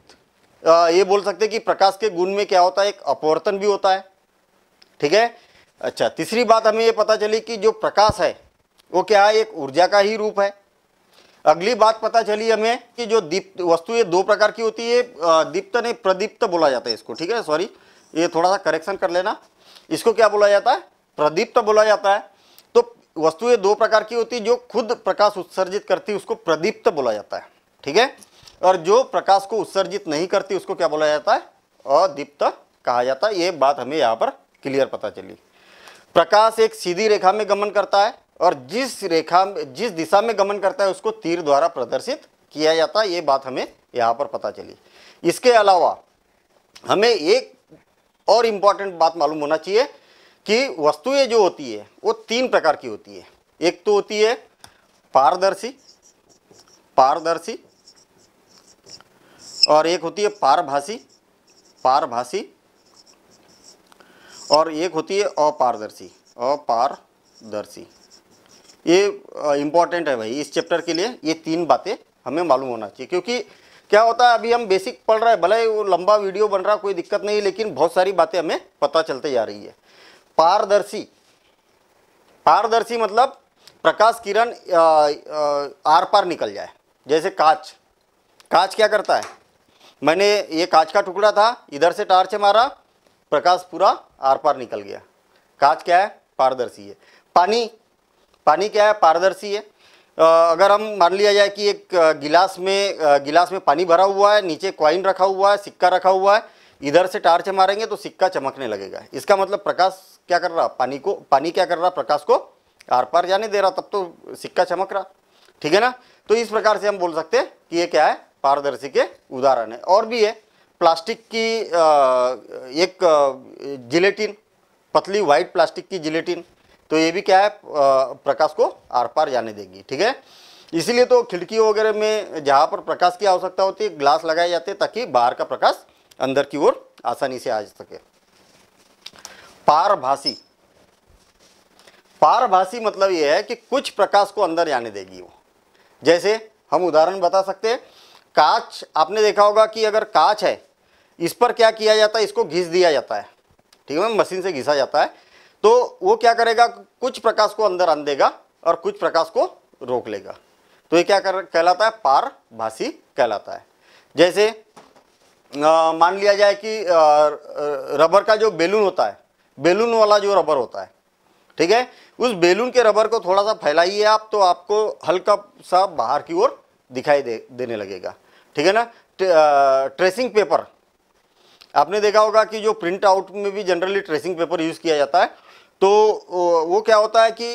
ये बोल सकते हैं कि प्रकाश के गुण में क्या होता है एक अपवर्तन भी होता है ठीक है अच्छा तीसरी बात हमें ये पता चली कि जो प्रकाश है वो क्या है एक ऊर्जा का ही रूप है अगली बात पता चली हमें कि जो दीप्त वस्तु ये दो प्रकार की होती है दीप्त नहीं प्रदीप्त बोला जाता है इसको ठीक है सॉरी ये थोड़ा सा करेक्शन कर लेना इसको क्या बोला जाता है प्रदीप्त बोला जाता है तो वस्तु ये दो प्रकार की होती है जो खुद प्रकाश उत्सर्जित करती उसको प्रदीप्त बोला जाता है ठीक है और जो प्रकाश को उत्सर्जित नहीं करती उसको क्या बोला जाता है अदीप्त कहा जाता है ये बात हमें यहाँ पर क्लियर पता चली प्रकाश एक सीधी रेखा में गमन करता है और जिस रेखा जिस दिशा में गमन करता है उसको तीर द्वारा प्रदर्शित किया जाता है ये बात हमें यहाँ पर पता चली इसके अलावा हमें एक और इम्पॉर्टेंट बात मालूम होना चाहिए कि वस्तुएं जो होती है वो तीन प्रकार की होती है एक तो होती है पारदर्शी पारदर्शी और एक होती है पारभाषी पारभाषी और एक होती है अपारदर्शी अपारदर्शी ये इम्पॉर्टेंट है भाई इस चैप्टर के लिए ये तीन बातें हमें मालूम होना चाहिए क्योंकि क्या होता है अभी हम बेसिक पढ़ रहे हैं भले वो लंबा वीडियो बन रहा कोई दिक्कत नहीं लेकिन बहुत सारी बातें हमें पता चलते जा रही है पारदर्शी पारदर्शी मतलब प्रकाश किरण आर पार निकल जाए जैसे कांच कांच क्या करता है मैंने ये कांच का टुकड़ा था इधर से टार्च मारा प्रकाश पूरा आर पार निकल गया कांच क्या है पारदर्शी है पानी पानी क्या है पारदर्शी है अगर हम मान लिया जाए कि एक गिलास में गिलास में पानी भरा हुआ है नीचे क्वाइन रखा हुआ है सिक्का रखा हुआ है इधर से टार्च मारेंगे तो सिक्का चमकने लगेगा इसका मतलब प्रकाश क्या कर रहा पानी को पानी क्या कर रहा प्रकाश को आर पार जाने दे रहा तब तो सिक्का चमक रहा ठीक है ना तो इस प्रकार से हम बोल सकते हैं कि ये क्या है पारदर्शी के उदाहरण है और भी है प्लास्टिक की एक जिलेटिन पतली वाइट प्लास्टिक की जिलेटिन तो ये भी क्या है प्रकाश को आर पार जाने देगी ठीक है इसीलिए तो खिड़की वगैरह में जहाँ पर प्रकाश की आवश्यकता होती है ग्लास लगाए जाते हैं ताकि बाहर का प्रकाश अंदर की ओर आसानी से आ सके पारभाषी पारभाषी मतलब यह है कि कुछ प्रकाश को अंदर जाने देगी वो जैसे हम उदाहरण बता सकते हैं कांच आपने देखा होगा कि अगर कांच है इस पर क्या किया जाता है इसको घिस दिया जाता है ठीक है मशीन से घिसा जाता है तो वो क्या करेगा कुछ प्रकाश को अंदर आन देगा और कुछ प्रकाश को रोक लेगा तो ये क्या कर कहलाता है पारभासी कहलाता है जैसे मान लिया जाए कि आ, रबर का जो बेलून होता है बेलून वाला जो रबर होता है ठीक है उस बेलून के रबर को थोड़ा सा फैलाइए आप तो आपको हल्का सा बाहर की ओर दिखाई दे देने लगेगा ठीक है ना ट्रेसिंग पेपर आपने देखा होगा कि जो प्रिंट आउट में भी जनरली ट्रेसिंग पेपर यूज़ किया जाता है तो वो क्या होता है कि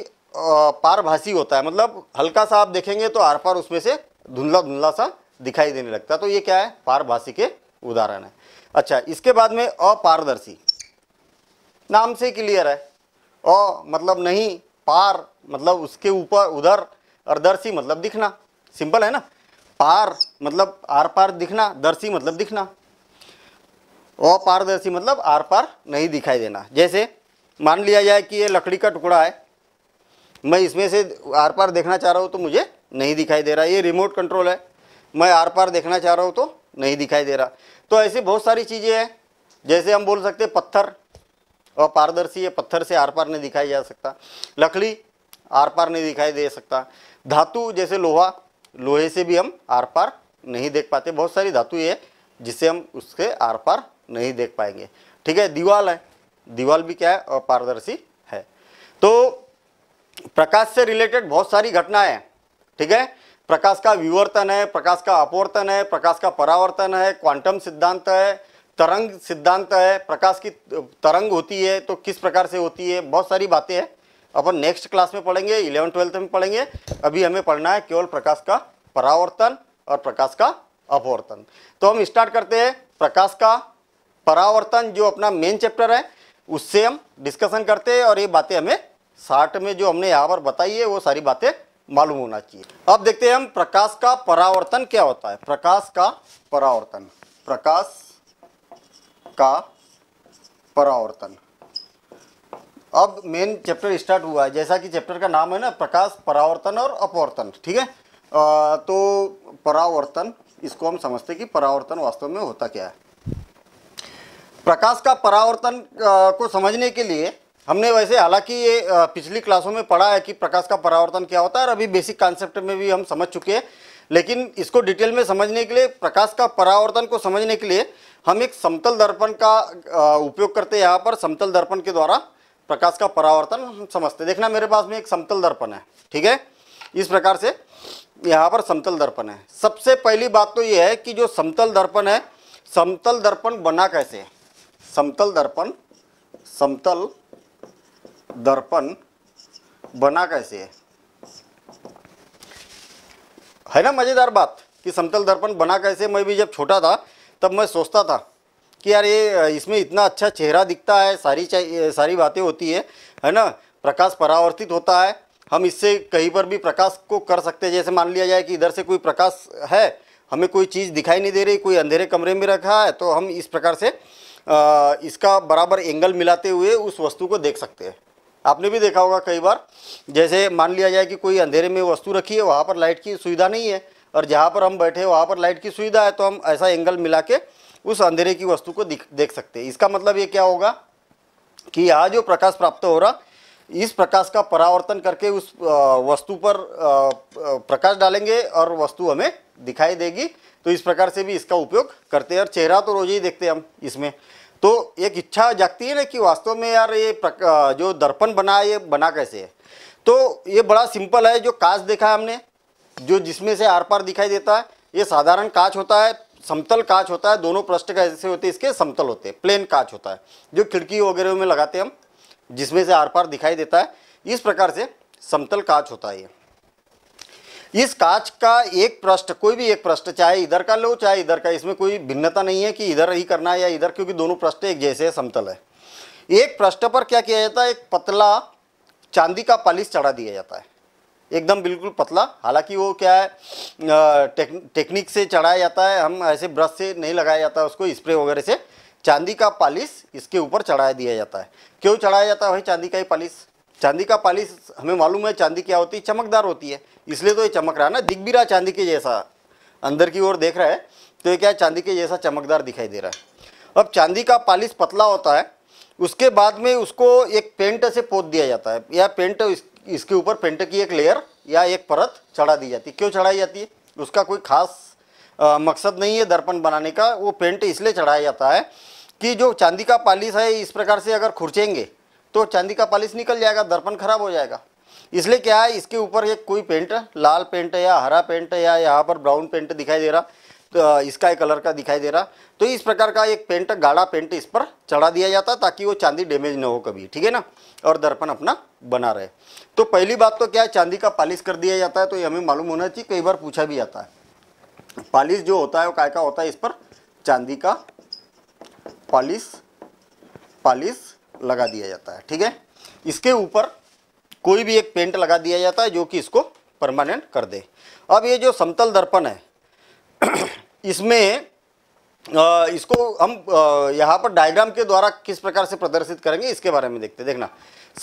पारभासी होता है मतलब हल्का सा आप देखेंगे तो आर पार उसमें से धुंधला धुंधला सा दिखाई देने लगता है तो ये क्या है पारभासी के उदाहरण है अच्छा इसके बाद में अपारदर्शी नाम से क्लियर है अ मतलब नहीं पार मतलब उसके ऊपर उधर और दर्शी मतलब दिखना सिंपल है ना पार मतलब आर पार दिखना दर्शी मतलब दिखना अपारदर्शी मतलब आर पार नहीं दिखाई देना जैसे मान लिया जाए कि ये लकड़ी का टुकड़ा है मैं इसमें से आर पार देखना चाह रहा हूँ तो मुझे नहीं दिखाई दे रहा ये रिमोट कंट्रोल है मैं आर पार देखना चाह रहा हूँ तो नहीं दिखाई दे रहा तो ऐसी बहुत सारी चीज़ें हैं जैसे हम बोल सकते पत्थर और पारदर्शी है पत्थर से आर पार नहीं दिखाई जा सकता लकड़ी आर पार नहीं दिखाई दे सकता धातु जैसे लोहा लोहे से भी हम आर पार नहीं देख पाते बहुत सारी धातु है जिससे हम उसके आर पार नहीं देख पाएंगे ठीक है दीवाल है दीवाल भी क्या है पारदर्शी है तो प्रकाश से रिलेटेड बहुत सारी घटनाएं हैं ठीक है प्रकाश का विवर्तन है प्रकाश का अपवर्तन है प्रकाश का परावर्तन है क्वांटम सिद्धांत है तरंग सिद्धांत है प्रकाश की तरंग होती है तो किस प्रकार से होती है बहुत सारी बातें हैं अपन नेक्स्ट क्लास में पढ़ेंगे इलेवन ट्वेल्थ में पढ़ेंगे अभी हमें पढ़ना है केवल प्रकाश का परावर्तन और प्रकाश का अपवर्तन तो हम स्टार्ट करते हैं प्रकाश का परावर्तन जो अपना मेन चैप्टर है उससे हम डिस्कशन करते हैं और ये बातें हमें साठ में जो हमने यहाँ पर बताई है वो सारी बातें मालूम होना चाहिए अब देखते हैं हम प्रकाश का परावर्तन क्या होता है प्रकाश का परावर्तन प्रकाश का परावर्तन अब मेन चैप्टर स्टार्ट हुआ है जैसा कि चैप्टर का नाम है ना प्रकाश परावर्तन और अपवर्तन ठीक है तो परावर्तन इसको हम समझते हैं कि परावर्तन वास्तव में होता क्या है प्रकाश का परावर्तन को समझने के लिए हमने वैसे हालांकि ये पिछली क्लासों में पढ़ा है कि प्रकाश का परावर्तन क्या होता है और अभी बेसिक कॉन्सेप्ट में भी हम समझ चुके हैं लेकिन इसको डिटेल में समझने के लिए प्रकाश का परावर्तन को समझने के लिए हम एक समतल दर्पण का उपयोग करते हैं यहाँ पर समतल दर्पण के द्वारा प्रकाश का परावर्तन हम समझते देखना मेरे पास में एक समतल दर्पण है ठीक है इस प्रकार से यहाँ पर समतल दर्पण है सबसे पहली बात तो ये है कि जो समतल दर्पण है समतल दर्पण बना कैसे है समतल दर्पण समतल दर्पण बना कैसे है है ना मज़ेदार बात कि समतल दर्पण बना कैसे मैं भी जब छोटा था तब मैं सोचता था कि यार ये इसमें इतना अच्छा चेहरा दिखता है सारी सारी बातें होती है है ना प्रकाश परावर्तित होता है हम इससे कहीं पर भी प्रकाश को कर सकते हैं जैसे मान लिया जाए कि इधर से कोई प्रकाश है हमें कोई चीज़ दिखाई नहीं दे रही कोई अंधेरे कमरे में रखा है तो हम इस प्रकार से इसका बराबर एंगल मिलाते हुए उस वस्तु को देख सकते हैं आपने भी देखा होगा कई बार जैसे मान लिया जाए कि कोई अंधेरे में वस्तु रखी है वहाँ पर लाइट की सुविधा नहीं है और जहाँ पर हम बैठे वहाँ पर लाइट की सुविधा है तो हम ऐसा एंगल मिला के उस अंधेरे की वस्तु को देख सकते हैं इसका मतलब ये क्या होगा कि यहाँ जो प्रकाश प्राप्त हो रहा इस प्रकाश का परावर्तन करके उस वस्तु पर प्रकाश डालेंगे और वस्तु हमें दिखाई देगी तो इस प्रकार से भी इसका उपयोग करते हैं और चेहरा तो रोज ही देखते हैं हम इसमें तो एक इच्छा जागती है ना कि वास्तव में यार ये जो दर्पण बना है ये बना कैसे है तो ये बड़ा सिंपल है जो कांच देखा है हमने जो जिसमें से आर पार दिखाई देता है ये साधारण कांच होता है समतल कांच होता है दोनों पृष्ठ कैसे होते हैं इसके समतल होते हैं प्लेन कांच होता है जो खिड़की वगैरह में लगाते हैं हम जिसमें से आर पार दिखाई देता है इस प्रकार से समतल कांच होता है ये इस कांच का एक पृष्ठ कोई भी एक पृष्ठ चाहे इधर का लो चाहे इधर का इसमें कोई भिन्नता नहीं है कि इधर ही करना है या इधर क्योंकि दोनों पृष्ठ एक जैसे समतल है एक पृष्ठ पर क्या किया जाता है एक पतला चांदी का पालिस चढ़ा दिया जाता है एकदम बिल्कुल पतला हालांकि वो क्या है टेक, टेक्निक से चढ़ाया जाता है हम ऐसे ब्रश से नहीं लगाया जाता उसको स्प्रे वगैरह से चांदी का पालिस इसके ऊपर चढ़ाया दिया जाता है क्यों चढ़ाया जाता है वही चांदी का ही पालिस चांदी का पाली हमें मालूम है चांदी क्या होती है चमकदार होती है इसलिए तो ये चमक रहा है ना दिख भी रहा चांदी के जैसा अंदर की ओर देख रहा है तो ये क्या है चांदी के जैसा चमकदार दिखाई दे रहा है अब चांदी का पालिस पतला होता है उसके बाद में उसको एक पेंट से पोत दिया जाता है या पेंट इस, इसके ऊपर पेंट की एक लेयर या एक परत चढ़ा दी जाती है क्यों चढ़ाई जाती है उसका कोई खास आ, मकसद नहीं है दर्पण बनाने का वो पेंट इसलिए चढ़ाया जाता है कि जो चांदी का पालिस है इस प्रकार से अगर खुरचेंगे तो चांदी का पॉलिश निकल जाएगा दर्पण खराब हो जाएगा इसलिए क्या है इसके ऊपर एक कोई पेंट लाल पेंट या हरा पेंट या यहाँ पर ब्राउन पेंट दिखाई दे रहा तो इसका कलर का दिखाई दे रहा तो इस प्रकार का एक पेंट गाढ़ा पेंट इस पर चढ़ा दिया जाता ताकि वो चांदी डैमेज ना हो कभी ठीक है ना और दर्पण अपना बना रहे तो पहली बात तो क्या है चांदी का पॉलिश कर दिया जाता है तो ये हमें मालूम होना चाहिए कई बार पूछा भी जाता है पॉलिश जो होता है वो काय का होता है इस पर चांदी का पॉलिस पॉलिश लगा दिया जाता है ठीक है इसके ऊपर कोई भी एक पेंट लगा दिया जाता है जो कि इसको परमानेंट कर दे अब ये जो समतल दर्पण है इसमें आ, इसको हम यहाँ पर डायग्राम के द्वारा किस प्रकार से प्रदर्शित करेंगे इसके बारे में देखते देखना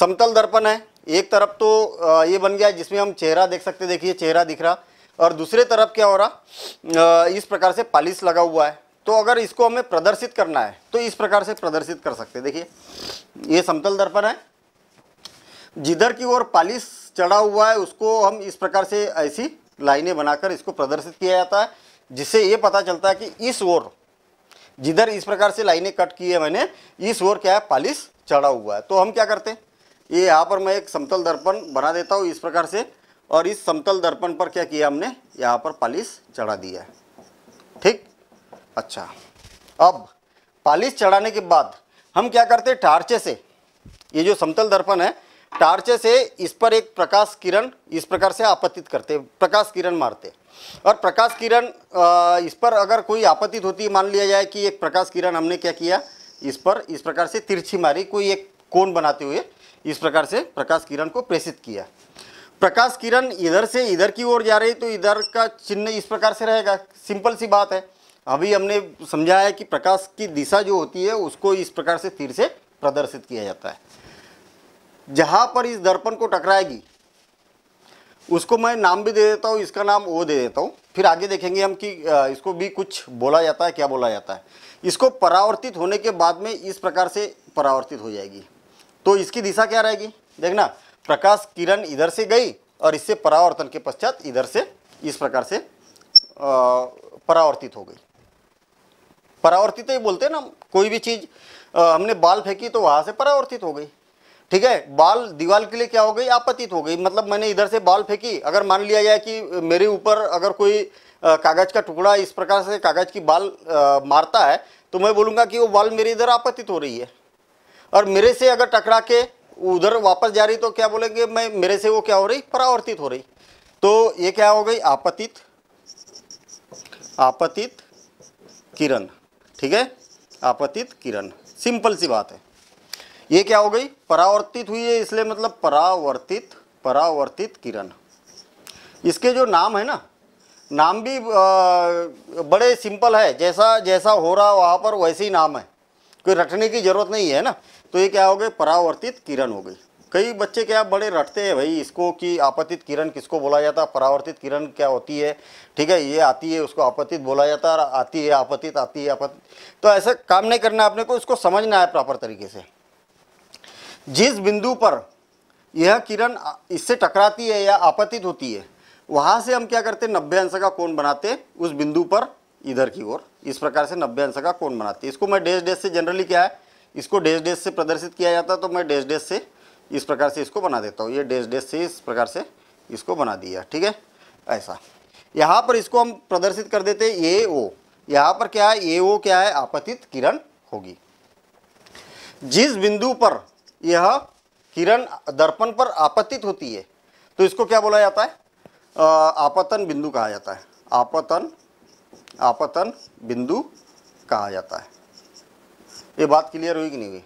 समतल दर्पण है एक तरफ तो आ, ये बन गया जिसमें हम चेहरा देख सकते देखिए चेहरा दिख रहा और दूसरे तरफ क्या हो रहा इस प्रकार से पालिस लगा हुआ है तो अगर इसको हमें प्रदर्शित करना है तो इस प्रकार से प्रदर्शित कर सकते हैं देखिए ये समतल दर्पण है जिधर की ओर पालिस चढ़ा हुआ है उसको हम इस प्रकार से ऐसी लाइनें बनाकर इसको प्रदर्शित किया जाता है जिससे ये पता चलता है कि इस ओर जिधर इस प्रकार से लाइनें कट की है मैंने इस ओर क्या है पालिस चढ़ा हुआ है तो हम क्या करते हैं ये यहाँ पर मैं एक समतल दर्पण बना देता हूँ इस प्रकार से और इस समतल दर्पण पर क्या किया हमने यहाँ पर पालिस चढ़ा दिया है अच्छा अब पालिश चढ़ाने के बाद हम क्या करते हैं टार्चे से ये जो समतल दर्पण है टार्चे से इस पर एक प्रकाश किरण इस प्रकार से आपतित करते प्रकाश किरण मारते और प्रकाश किरण इस पर अगर कोई आपतित होती मान लिया जाए कि एक प्रकाश किरण हमने क्या किया इस पर इस प्रकार से तिरछी मारी कोई एक कोण बनाते हुए इस प्रकार से प्रकाश किरण को प्रेषित किया प्रकाश किरण इधर से इधर की ओर जा रही तो इधर का चिन्ह इस प्रकार से रहेगा सिंपल सी बात है अभी हमने समझा है कि प्रकाश की दिशा जो होती है उसको इस प्रकार से तीर से प्रदर्शित किया जाता है जहाँ पर इस दर्पण को टकराएगी उसको मैं नाम भी दे देता हूँ इसका नाम ओ दे देता हूँ फिर आगे देखेंगे हम कि इसको भी कुछ बोला जाता है क्या बोला जाता है इसको परावर्तित होने के बाद में इस प्रकार से परावर्तित हो जाएगी तो इसकी दिशा क्या रहेगी देखना प्रकाश किरण इधर से गई और इससे परावर्तन के पश्चात इधर से इस प्रकार से परावर्तित हो गई परावर्तित ही बोलते हैं ना कोई भी चीज़ हमने बाल फेंकी तो वहाँ से परावर्तित हो गई ठीक है बाल दीवार के लिए क्या हो गई आपतित हो गई मतलब मैंने इधर से बाल फेंकी अगर मान लिया जाए कि मेरे ऊपर अगर कोई कागज़ का टुकड़ा इस प्रकार से कागज़ की बाल आ, मारता है तो मैं बोलूँगा कि वो बाल मेरे इधर आपतित हो रही है और मेरे से अगर टकरा के उधर वापस जा रही तो क्या बोलेंगे मैं मेरे से वो क्या हो रही परावर्तित हो रही तो ये क्या हो गई आपतित आपतित किरण ठीक है आपतित किरण सिंपल सी बात है ये क्या हो गई परावर्तित हुई है इसलिए मतलब परावर्तित परावर्तित किरण इसके जो नाम है ना नाम भी बड़े सिंपल है जैसा जैसा हो रहा वहाँ पर वैसे ही नाम है कोई रटने की ज़रूरत नहीं है ना तो ये क्या हो गई परावर्तित किरण हो गई कई बच्चे क्या बड़े रटते हैं भाई इसको कि आपतित किरण किसको बोला जाता है परावर्तित किरण क्या होती है ठीक है ये आती है उसको आपतित बोला जाता है आती है आपतित आती है आपतित तो ऐसा काम नहीं करना है को इसको समझना है प्रॉपर तरीके से जिस बिंदु पर यह किरण इससे टकराती है या आपतित होती है वहाँ से हम क्या करते हैं नब्बे अंश का कोण बनाते उस बिंदु पर इधर की ओर इस प्रकार से नब्बे अंश का कोण बनाते इसको मैं डेस डेस से जनरली क्या है इसको डेस डेस से प्रदर्शित किया जाता है तो मैं डेस डेस से इस प्रकार से इसको बना देता हूँ ये डेस डेस से इस प्रकार से इसको बना दिया ठीक है ऐसा यहाँ पर इसको हम प्रदर्शित कर देते ए ओ यहाँ पर क्या है ए ओ क्या है आपतित किरण होगी जिस बिंदु पर यह किरण दर्पण पर आपतित होती है तो इसको क्या बोला जाता है आपतन बिंदु कहा जाता है आपतन आपतन बिंदु कहा जाता है ये बात क्लियर हुई कि नहीं हुई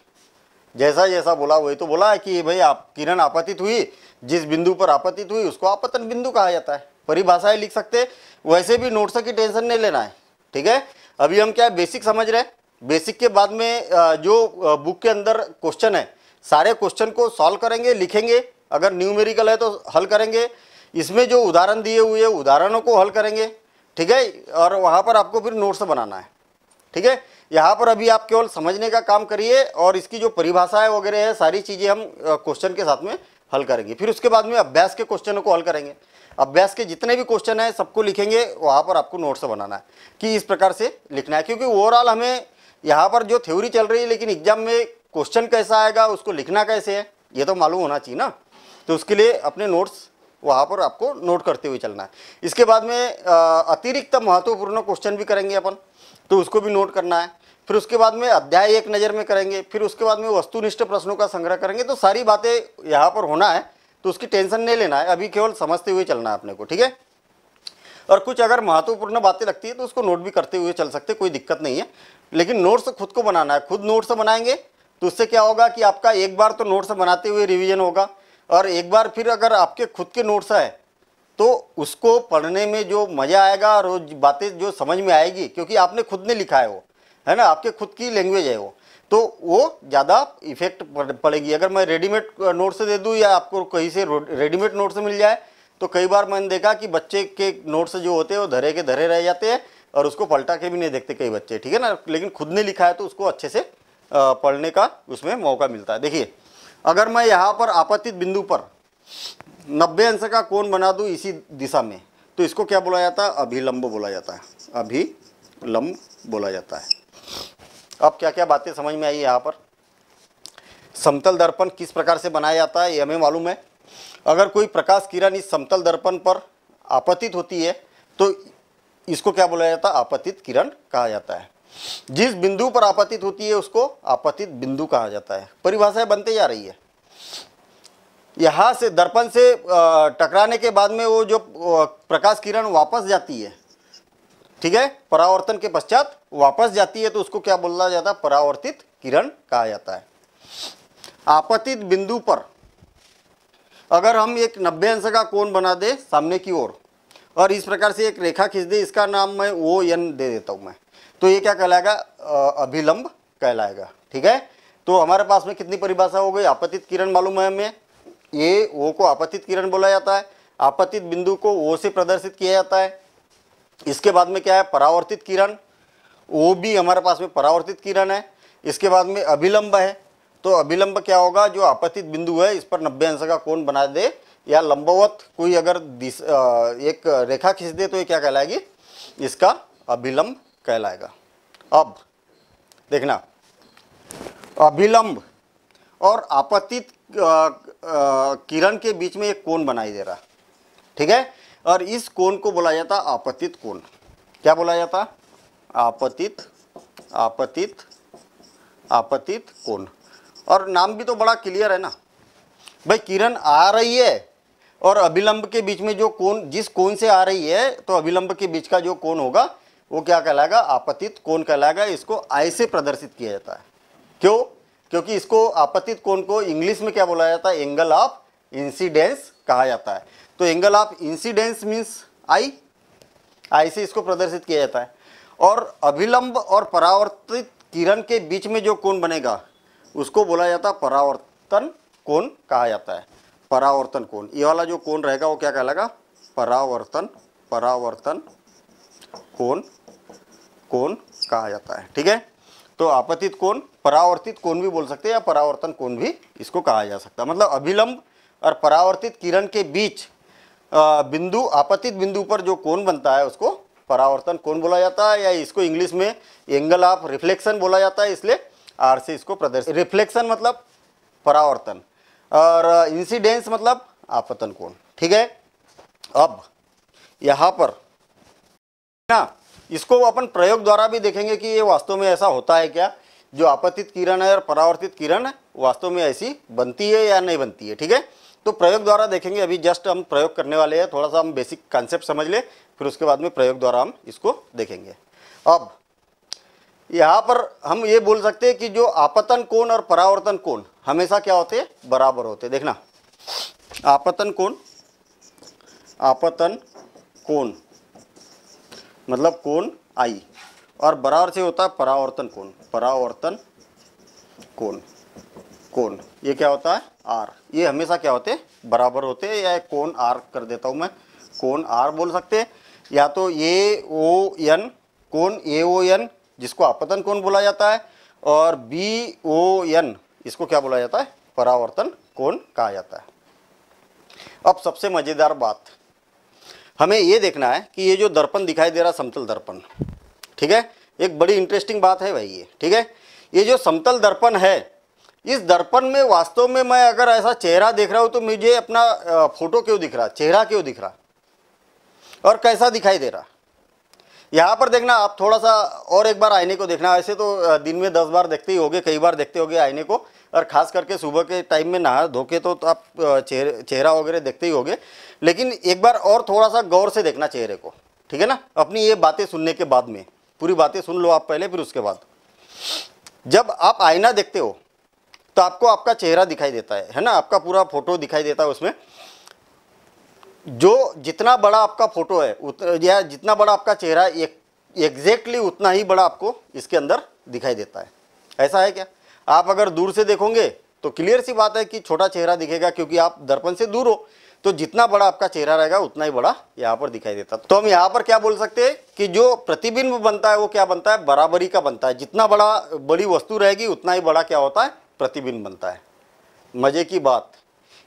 जैसा जैसा बोला वही तो बोला है कि भाई आप किरण आपतित हुई जिस बिंदु पर आपतित हुई उसको आपतन बिंदु कहा जाता है परिभाषाएं लिख सकते वैसे भी नोट्स की टेंशन नहीं लेना है ठीक है अभी हम क्या बेसिक समझ रहे हैं बेसिक के बाद में जो बुक के अंदर क्वेश्चन है सारे क्वेश्चन को सॉल्व करेंगे लिखेंगे अगर न्यूमेरिकल है तो हल करेंगे इसमें जो उदाहरण दिए हुए उदाहरणों को हल करेंगे ठीक है और वहाँ पर आपको फिर नोट्स बनाना है ठीक है यहाँ पर अभी आप केवल समझने का काम करिए और इसकी जो परिभाषाएं वगैरह है सारी चीज़ें हम क्वेश्चन के साथ में हल करेंगे फिर उसके बाद में अभ्यास के क्वेश्चनों को हल करेंगे अभ्यास के जितने भी क्वेश्चन हैं सबको लिखेंगे वहाँ पर आपको नोट्स बनाना है कि इस प्रकार से लिखना है क्योंकि ओवरऑल हमें यहाँ पर जो थ्योरी चल रही है लेकिन एग्जाम में क्वेश्चन कैसा आएगा उसको लिखना कैसे है ये तो मालूम होना चाहिए ना तो उसके लिए अपने नोट्स वहाँ पर आपको नोट करते हुए चलना है इसके बाद में अतिरिक्त महत्वपूर्ण क्वेश्चन भी करेंगे अपन तो उसको भी नोट करना है फिर उसके बाद में अध्याय एक नज़र में करेंगे फिर उसके बाद में वस्तुनिष्ठ प्रश्नों का संग्रह करेंगे तो सारी बातें यहाँ पर होना है तो उसकी टेंशन नहीं लेना है अभी केवल समझते हुए चलना है अपने को ठीक है और कुछ अगर महत्वपूर्ण बातें लगती है तो उसको नोट भी करते हुए चल सकते कोई दिक्कत नहीं है लेकिन नोट्स खुद को बनाना है खुद नोट्स बनाएंगे तो उससे क्या होगा कि आपका एक बार तो नोट्स बनाते हुए रिविजन होगा और एक बार फिर अगर आपके खुद के नोट्स हैं तो उसको पढ़ने में जो मज़ा आएगा और बातें जो समझ में आएगी क्योंकि आपने खुद ने लिखा है वो है ना आपके खुद की लैंग्वेज है वो तो वो ज़्यादा इफेक्ट पड़ेगी अगर मैं रेडीमेड नोट से दे दूँ या आपको कहीं से रेडीमेड नोट से मिल जाए तो कई बार मैंने देखा कि बच्चे के नोट्स जो होते हैं वो धरे के धरे रह जाते हैं और उसको पलटा के भी नहीं देखते कई बच्चे ठीक है ना लेकिन खुद ने लिखा है तो उसको अच्छे से पढ़ने का उसमें मौका मिलता है देखिए अगर मैं यहाँ पर आपत्तित बिंदु पर नब्बे अंश का कोण बना दूं इसी दिशा में तो इसको क्या बोला जाता है अभिलंब बोला जाता है अभिलंब बोला जाता है अब क्या क्या बातें समझ में आई यहाँ पर समतल दर्पण किस प्रकार से बनाया जाता है ये हमें मालूम है अगर कोई प्रकाश किरण इस समतल दर्पण पर आपतित होती है तो इसको क्या बोला जाता है आपतित किरण कहा जाता है जिस बिंदु पर आपतित होती है उसको आपतित बिंदु कहा जाता है परिभाषाएं बनते जा रही है यहाँ से दर्पण से टकराने के बाद में वो जो प्रकाश किरण वापस जाती है ठीक है परावर्तन के पश्चात वापस जाती है तो उसको क्या बोला जाता है परावर्तित किरण कहा जाता है आपतित बिंदु पर अगर हम एक नब्बे अंश का कोण बना दे सामने की ओर और, और इस प्रकार से एक रेखा खींच दे इसका नाम मैं ओ एन दे देता हूँ मैं तो ये क्या कहलाएगा अभिलंब कहलाएगा ठीक है तो हमारे पास में कितनी परिभाषा हो गई आपतित किरण मालूम है हमें ए ओ को आपतित किरण बोला जाता है आपतित बिंदु को ओ से प्रदर्शित किया जाता है इसके बाद में क्या है परावर्तित किरण ओ भी हमारे पास में परावर्तित किरण है इसके बाद में अभिलंब है तो अभिलंब क्या होगा जो आपतित बिंदु है इस पर नब्बे अंश का कोण बना दे या लंबवत कोई अगर एक रेखा खींच दे तो ये क्या कहलाएगी इसका अभिलंब कहलाएगा अब देखना अभिलंब और आपतित किरण के बीच में एक कोण बनाई दे रहा ठीक है और इस कोण को बोला जाता आपतित कोण क्या बोला जाता आपतित आपतित आपतित कोण और नाम भी तो बड़ा क्लियर है ना भाई किरण आ रही है और अभिलंब के बीच में जो कोण जिस कोण से आ रही है तो अभिलंब के बीच का जो कोण होगा वो क्या कहलाएगा आपतित कोण कहलाएगा इसको ऐसे प्रदर्शित किया जाता है क्यों क्योंकि इसको आपतित कोण को इंग्लिश में क्या बोला जाता है एंगल ऑफ इंसिडेंस कहा जाता है तो angle of incidence means I I से इसको प्रदर्शित किया जाता है और अभिलंब और परावर्तित किरण के बीच में जो कोण बनेगा उसको बोला जाता है परावर्तन कोण कहा जाता है परावर्तन कोण ये वाला जो कोण रहेगा वो क्या कहलाएगा परावर्तन परावर्तन कोण कोण कहा जाता है ठीक है तो आपतित कोण परावर्तित कोण भी बोल सकते हैं या परावर्तन कोण भी इसको कहा जा सकता है मतलब अभिलंब और परावर्तित किरण के बीच बिंदु आपतित बिंदु पर जो कोण बनता है उसको परावर्तन कोण बोला जाता है या इसको इंग्लिश में एंगल ऑफ रिफ्लेक्शन बोला जाता है इसलिए आर से इसको प्रदर्शित रिफ्लेक्शन मतलब परावर्तन और इंसिडेंस मतलब आपतन कोण ठीक है अब यहाँ पर ना इसको अपन प्रयोग द्वारा भी देखेंगे कि ये वास्तव में ऐसा होता है क्या जो आपतित किरण है और परावर्तित किरण वास्तव में ऐसी बनती है या नहीं बनती है ठीक है तो प्रयोग द्वारा देखेंगे अभी जस्ट हम प्रयोग करने वाले हैं थोड़ा सा हम बेसिक कॉन्सेप्ट समझ ले फिर उसके बाद में प्रयोग द्वारा हम इसको देखेंगे अब यहाँ पर हम ये बोल सकते हैं कि जो आपतन कोण और परावर्तन कोण हमेशा क्या होते हैं बराबर होते देखना आपतन कोण आपतन कोण मतलब कोण आई और बरावर से होता है परावर्तन कोण परावर्तन कोण कोण ये क्या होता है आर ये हमेशा क्या होते बराबर होते या कोण आर कर देता हूँ मैं कोण आर बोल सकते या तो ए ओ एन कोण ए ओ एन जिसको आपतन कोण बोला जाता है और बी ओ एन इसको क्या बोला जाता है परावर्तन कोण कहा जाता है अब सबसे मज़ेदार बात हमें ये देखना है कि ये जो दर्पण दिखाई दे रहा समतल दर्पण ठीक है एक बड़ी इंटरेस्टिंग बात है भाई ये ठीक है ये जो समतल दर्पण है इस दर्पण में वास्तव में मैं अगर ऐसा चेहरा देख रहा हूँ तो मुझे अपना फोटो क्यों दिख रहा चेहरा क्यों दिख रहा और कैसा दिखाई दे रहा यहाँ पर देखना आप थोड़ा सा और एक बार आईने को देखना ऐसे तो दिन में दस बार देखते ही होगे कई बार देखते होगे आईने को और ख़ास करके सुबह के टाइम में नहा धोके तो, तो आप चेहरे चेहरा वगैरह देखते ही होगे लेकिन एक बार और थोड़ा सा गौर से देखना चेहरे को ठीक है ना अपनी ये बातें सुनने के बाद में पूरी बातें सुन लो आप पहले फिर उसके बाद जब आप आईना देखते हो तो आपको आपका चेहरा दिखाई देता है है ना आपका पूरा फोटो दिखाई देता है उसमें जो जितना बड़ा आपका फोटो है या जितना बड़ा आपका चेहरा है एग्जैक्टली उतना ही बड़ा आपको इसके अंदर दिखाई देता है ऐसा है क्या आप अगर दूर से देखोगे तो क्लियर सी बात है कि छोटा चेहरा दिखेगा क्योंकि आप दर्पण से दूर हो तो जितना बड़ा आपका चेहरा रहेगा उतना ही बड़ा यहाँ पर दिखाई देता तो हम यहाँ पर क्या बोल सकते हैं कि जो प्रतिबिंब बनता है वो क्या बनता है बराबरी का बनता है जितना बड़ा बड़ी वस्तु रहेगी उतना ही बड़ा क्या होता है प्रतिबिंब बनता है मज़े की बात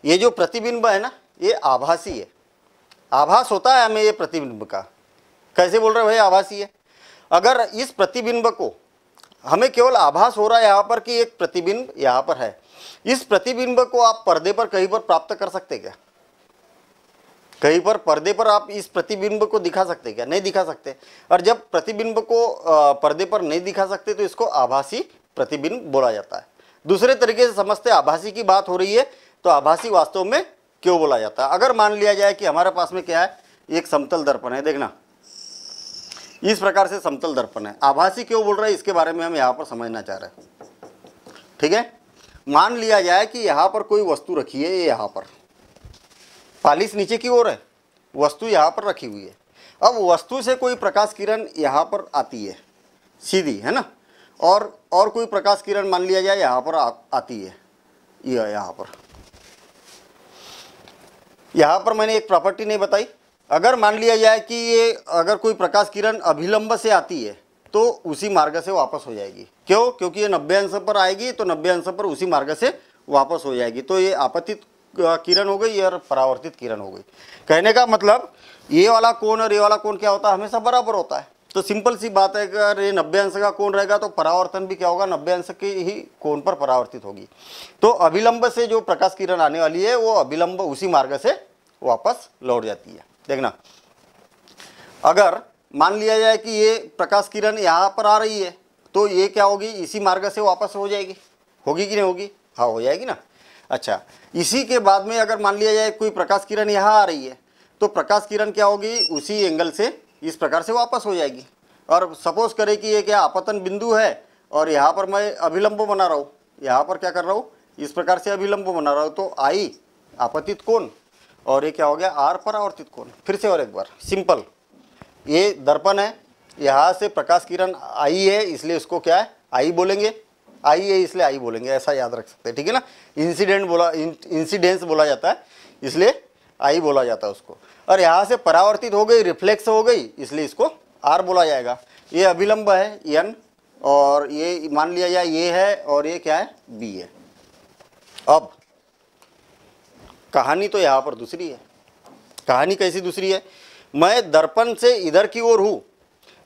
ये जो प्रतिबिंब है ना ये आभासी है आभास होता है हमें ये प्रतिबिंब का कैसे बोल रहे हो भाई आभासी है अगर इस प्रतिबिंब को हमें केवल आभास हो रहा है यहाँ पर कि एक प्रतिबिंब यहाँ पर है इस प्रतिबिंब को आप पर्दे पर कहीं पर प्राप्त कर सकते क्या कहीं पर पर्दे पर आप इस प्रतिबिंब को दिखा सकते क्या नहीं दिखा सकते और जब प्रतिबिंब को पर्दे पर नहीं दिखा सकते तो इसको आभासी प्रतिबिंब बोला जाता है दूसरे तरीके से समझते आभासी की बात हो रही है तो आभासी वास्तव में क्यों बोला जाता है अगर मान लिया जाए कि हमारे पास में क्या है एक समतल दर्पण है देखना इस प्रकार से समतल दर्पण है आभासी क्यों बोल रहा है इसके बारे में हम यहाँ पर समझना चाह रहे हैं ठीक है मान लिया जाए कि यहाँ पर कोई वस्तु रखी है ये यहाँ पर पालिश नीचे की ओर है वस्तु यहाँ पर रखी हुई है अब वस्तु से कोई प्रकाश किरण यहाँ पर आती है सीधी है ना और और कोई प्रकाश किरण मान लिया जाए यहाँ पर आ, आती है यह यहाँ पर यहाँ पर मैंने एक प्रॉपर्टी नहीं बताई अगर मान लिया जाए कि ये अगर कोई प्रकाश किरण अभिलंब से आती है तो उसी मार्ग से वापस हो जाएगी क्यों क्योंकि ये नब्बे अंश पर आएगी तो नब्बे अंश पर उसी मार्ग से वापस हो जाएगी तो ये आपतित किरण हो गई और परावर्तित किरण हो गई कहने का मतलब ये वाला कोण और ये वाला कोण क्या होता है हमेशा बराबर होता है तो सिंपल सी बात है अगर ये नब्बे अंश का कोण रहेगा तो परावर्तन भी क्या होगा नब्बे अंश के ही कोण पर परावर्तित होगी तो अभिलंब से जो प्रकाश किरण आने वाली है वो अभिलंब उसी मार्ग से वापस लौट जाती है देखना अगर मान लिया जाए कि ये प्रकाश किरण यहाँ पर आ रही है तो ये क्या होगी इसी मार्ग से वापस हो जाएगी होगी कि नहीं होगी हाँ हो जाएगी ना अच्छा इसी के बाद में अगर मान लिया जाए कोई प्रकाश किरण यहाँ आ रही है तो प्रकाश किरण क्या होगी उसी एंगल से इस प्रकार से वापस हो जाएगी और सपोज करें कि ये क्या आपतन बिंदु है और यहाँ पर मैं अभिलंब बना रहा हूँ यहाँ पर क्या कर रहा हूँ इस प्रकार से अभिलंब बना रहा हूँ तो आई आपतित कौन और ये क्या हो गया आर पर आवर्तित कौन फिर से और एक बार सिंपल ये दर्पण है यहाँ से प्रकाश किरण आई है इसलिए उसको क्या है आई बोलेंगे आई है इसलिए आई बोलेंगे ऐसा याद रख सकते हैं ठीक है ना इंसिडेंट बोला इंसिडेंस बोला जाता है इसलिए आई बोला जाता है उसको और यहाँ से परावर्तित हो गई रिफ्लेक्स हो गई इसलिए इसको आर बोला जाएगा ये अभिलंब है एन और ये मान लिया जाए ये है और ये क्या है बी है अब कहानी तो यहाँ पर दूसरी है कहानी कैसी दूसरी है मैं दर्पण से इधर की ओर हूँ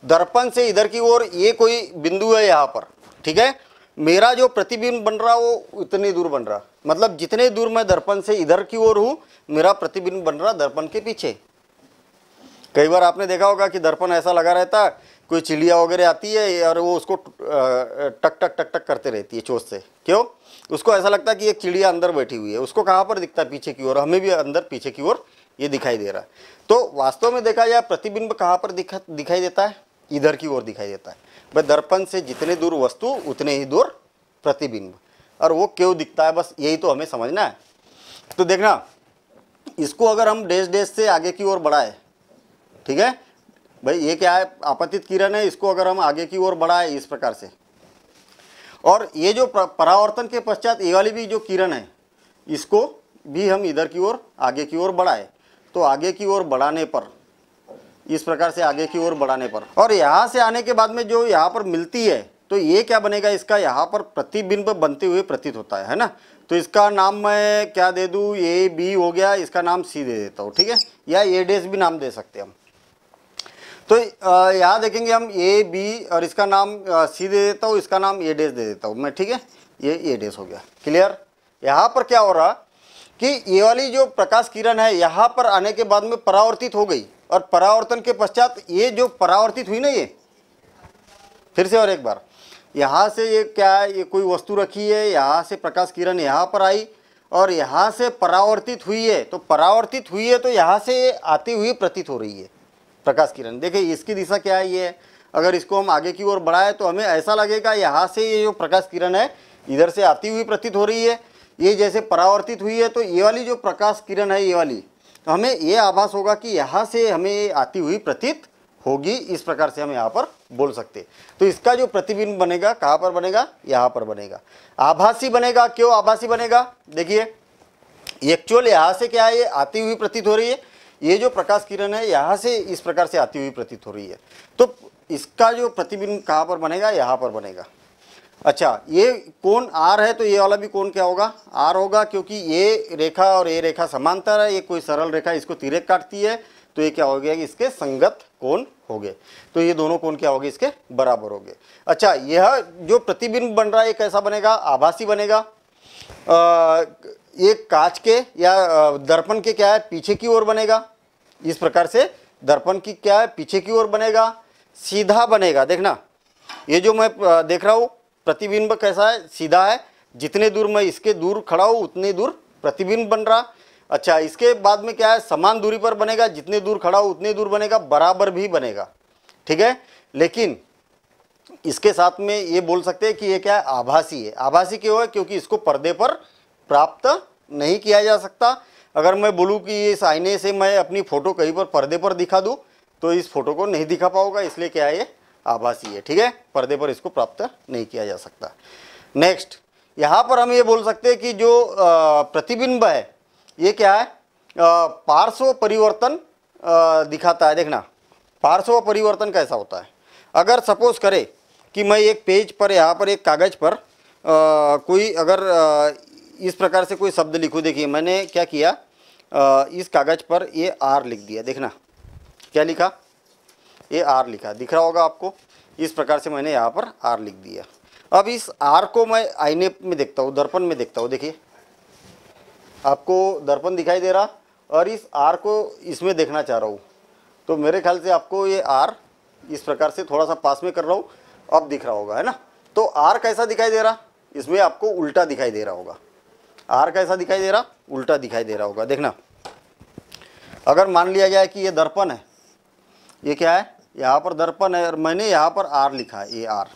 दर्पण से इधर की ओर ये कोई बिंदु है यहाँ पर ठीक है मेरा जो प्रतिबिंब बन रहा वो उतनी दूर बन रहा मतलब जितने दूर मैं दर्पण से इधर की ओर हूँ मेरा प्रतिबिंब बन रहा दर्पण के पीछे कई बार आपने देखा होगा कि दर्पण ऐसा लगा रहता है कोई चिड़िया वगैरह आती है और वो उसको टक टक टक टक करते रहती है चोट से क्यों उसको ऐसा लगता है कि एक चिड़िया अंदर बैठी हुई है उसको कहाँ पर दिखता है पीछे की ओर हमें भी अंदर पीछे की ओर ये दिखाई दे रहा है तो वास्तव में देखा जाए प्रतिबिंब कहाँ पर दिखा दिखाई देता है इधर की ओर दिखाई देता है भाई दर्पण से जितने दूर वस्तु उतने ही दूर प्रतिबिंब और वो क्यों दिखता है बस यही तो हमें समझना है तो देखना इसको अगर हम डेस डेस से आगे की ओर बढ़ाए ठीक है भाई ये क्या है आपतित किरण है इसको अगर हम आगे की ओर बढ़ाए इस प्रकार से और ये जो परावर्तन के पश्चात ये वाली भी जो किरण है इसको भी हम इधर की ओर आगे की ओर बढ़ाए तो आगे की ओर बढ़ाने पर इस प्रकार से आगे की ओर बढ़ाने पर और यहाँ से आने के बाद में जो यहाँ पर मिलती है तो ये क्या बनेगा इसका यहाँ पर प्रतिबिंब बनते हुए प्रतीत होता है है ना तो इसका नाम मैं क्या दे दूँ ए बी हो गया इसका नाम सी दे देता हूँ ठीक है या ए डेस भी नाम दे सकते हैं हम तो यहाँ देखेंगे हम ए बी और इसका नाम सी दे देता हूँ इसका नाम ए डेस दे देता हूँ मैं ठीक है ये ए डेस हो गया क्लियर यहाँ पर क्या हो रहा कि ये वाली जो प्रकाश किरण है यहाँ पर आने के बाद में परावर्तित हो गई और परावर्तन के पश्चात ये जो परावर्तित हुई ना ये फिर से और एक बार यहाँ से ये क्या है ये कोई वस्तु रखी है यहाँ से प्रकाश किरण यहाँ पर आई और यहाँ से परावर्तित हुई है तो परावर्तित हुई है तो यहाँ से आती हुई प्रतीत हो रही है प्रकाश किरण देखिए इसकी दिशा क्या है ये अगर इसको हम आगे की ओर बढ़ाएं तो हमें ऐसा लगेगा यहाँ से ये जो प्रकाश किरण है इधर से आती हुई प्रतीत हो रही है ये जैसे परावर्तित हुई है तो ये वाली जो प्रकाश किरण है ये वाली तो हमें ये आभास होगा कि यहाँ से हमें आती हुई प्रतीत होगी इस प्रकार से हम यहाँ पर बोल सकते तो इसका जो प्रतिबिंब बनेगा कहाँ पर बनेगा यहाँ पर बनेगा आभासी बनेगा क्यों आभासी बनेगा देखिए एक्चुअल यहाँ से क्या है ये आती हुई प्रतीत हो रही है ये जो प्रकाश किरण है यहाँ से इस प्रकार से आती हुई प्रतीत हो रही है तो इसका जो प्रतिबिंब कहाँ पर बनेगा यहाँ पर बनेगा अच्छा ये कोण आर है तो ये वाला भी कोण क्या होगा आर होगा क्योंकि ये रेखा और ये रेखा समांतर है ये कोई सरल रेखा इसको तिरे काटती है तो ये क्या हो गया इसके संगत कोण हो गए तो ये दोनों कोण क्या हो गए इसके बराबर हो गए अच्छा यह जो प्रतिबिंब बन रहा है कैसा बनेगा आभासी बनेगा ये कांच के या दर्पण के क्या है पीछे की ओर बनेगा इस प्रकार से दर्पण की क्या है पीछे की ओर बनेगा सीधा बनेगा देखना ये जो मैं देख रहा हूँ प्रतिबिंब कैसा है सीधा है जितने दूर मैं इसके दूर खड़ा हूँ उतने दूर प्रतिबिंब बन रहा अच्छा इसके बाद में क्या है समान दूरी पर बनेगा जितने दूर खड़ा हो उतने दूर बनेगा बराबर भी बनेगा ठीक है लेकिन इसके साथ में ये बोल सकते हैं कि ये क्या है आभासी है आभासी क्यों है क्योंकि इसको पर्दे पर प्राप्त नहीं किया जा सकता अगर मैं बोलूँ कि इस आईने से मैं अपनी फ़ोटो कहीं पर पर्दे पर दिखा दूँ तो इस फोटो को नहीं दिखा पाऊँगा इसलिए क्या है ये आभासी है ठीक है पर्दे पर इसको प्राप्त नहीं किया जा सकता नेक्स्ट यहाँ पर हम ये बोल सकते हैं कि जो प्रतिबिंब है ये क्या है पार्श्व परिवर्तन दिखाता है देखना पार्श्व परिवर्तन कैसा होता है अगर सपोज करे कि मैं एक पेज पर यहाँ पर एक कागज़ पर आ, कोई अगर आ, इस प्रकार से कोई शब्द लिखूँ देखिए मैंने क्या किया आ, इस कागज़ पर ये आर लिख दिया देखना क्या लिखा ये आर लिखा दिख रहा होगा आपको इस प्रकार से मैंने यहाँ पर आर लिख दिया अब इस आर को मैं आईने में देखता हूँ दर्पण में देखता हूँ देखिए आपको दर्पण दिखाई दे रहा और इस आर को इसमें देखना चाह रहा हूँ तो मेरे ख्याल से आपको ये आर इस प्रकार से थोड़ा सा पास में कर रहा हूँ अब दिख रहा होगा है ना तो आर कैसा दिखाई दे रहा इसमें आपको उल्टा दिखाई दे रहा होगा आर कैसा दिखाई दे रहा उल्टा दिखाई दे रहा होगा देखना अगर मान लिया जाए कि ये दर्पण है ये क्या है यहाँ पर दर्पण है और मैंने यहाँ पर आर लिखा है ए आर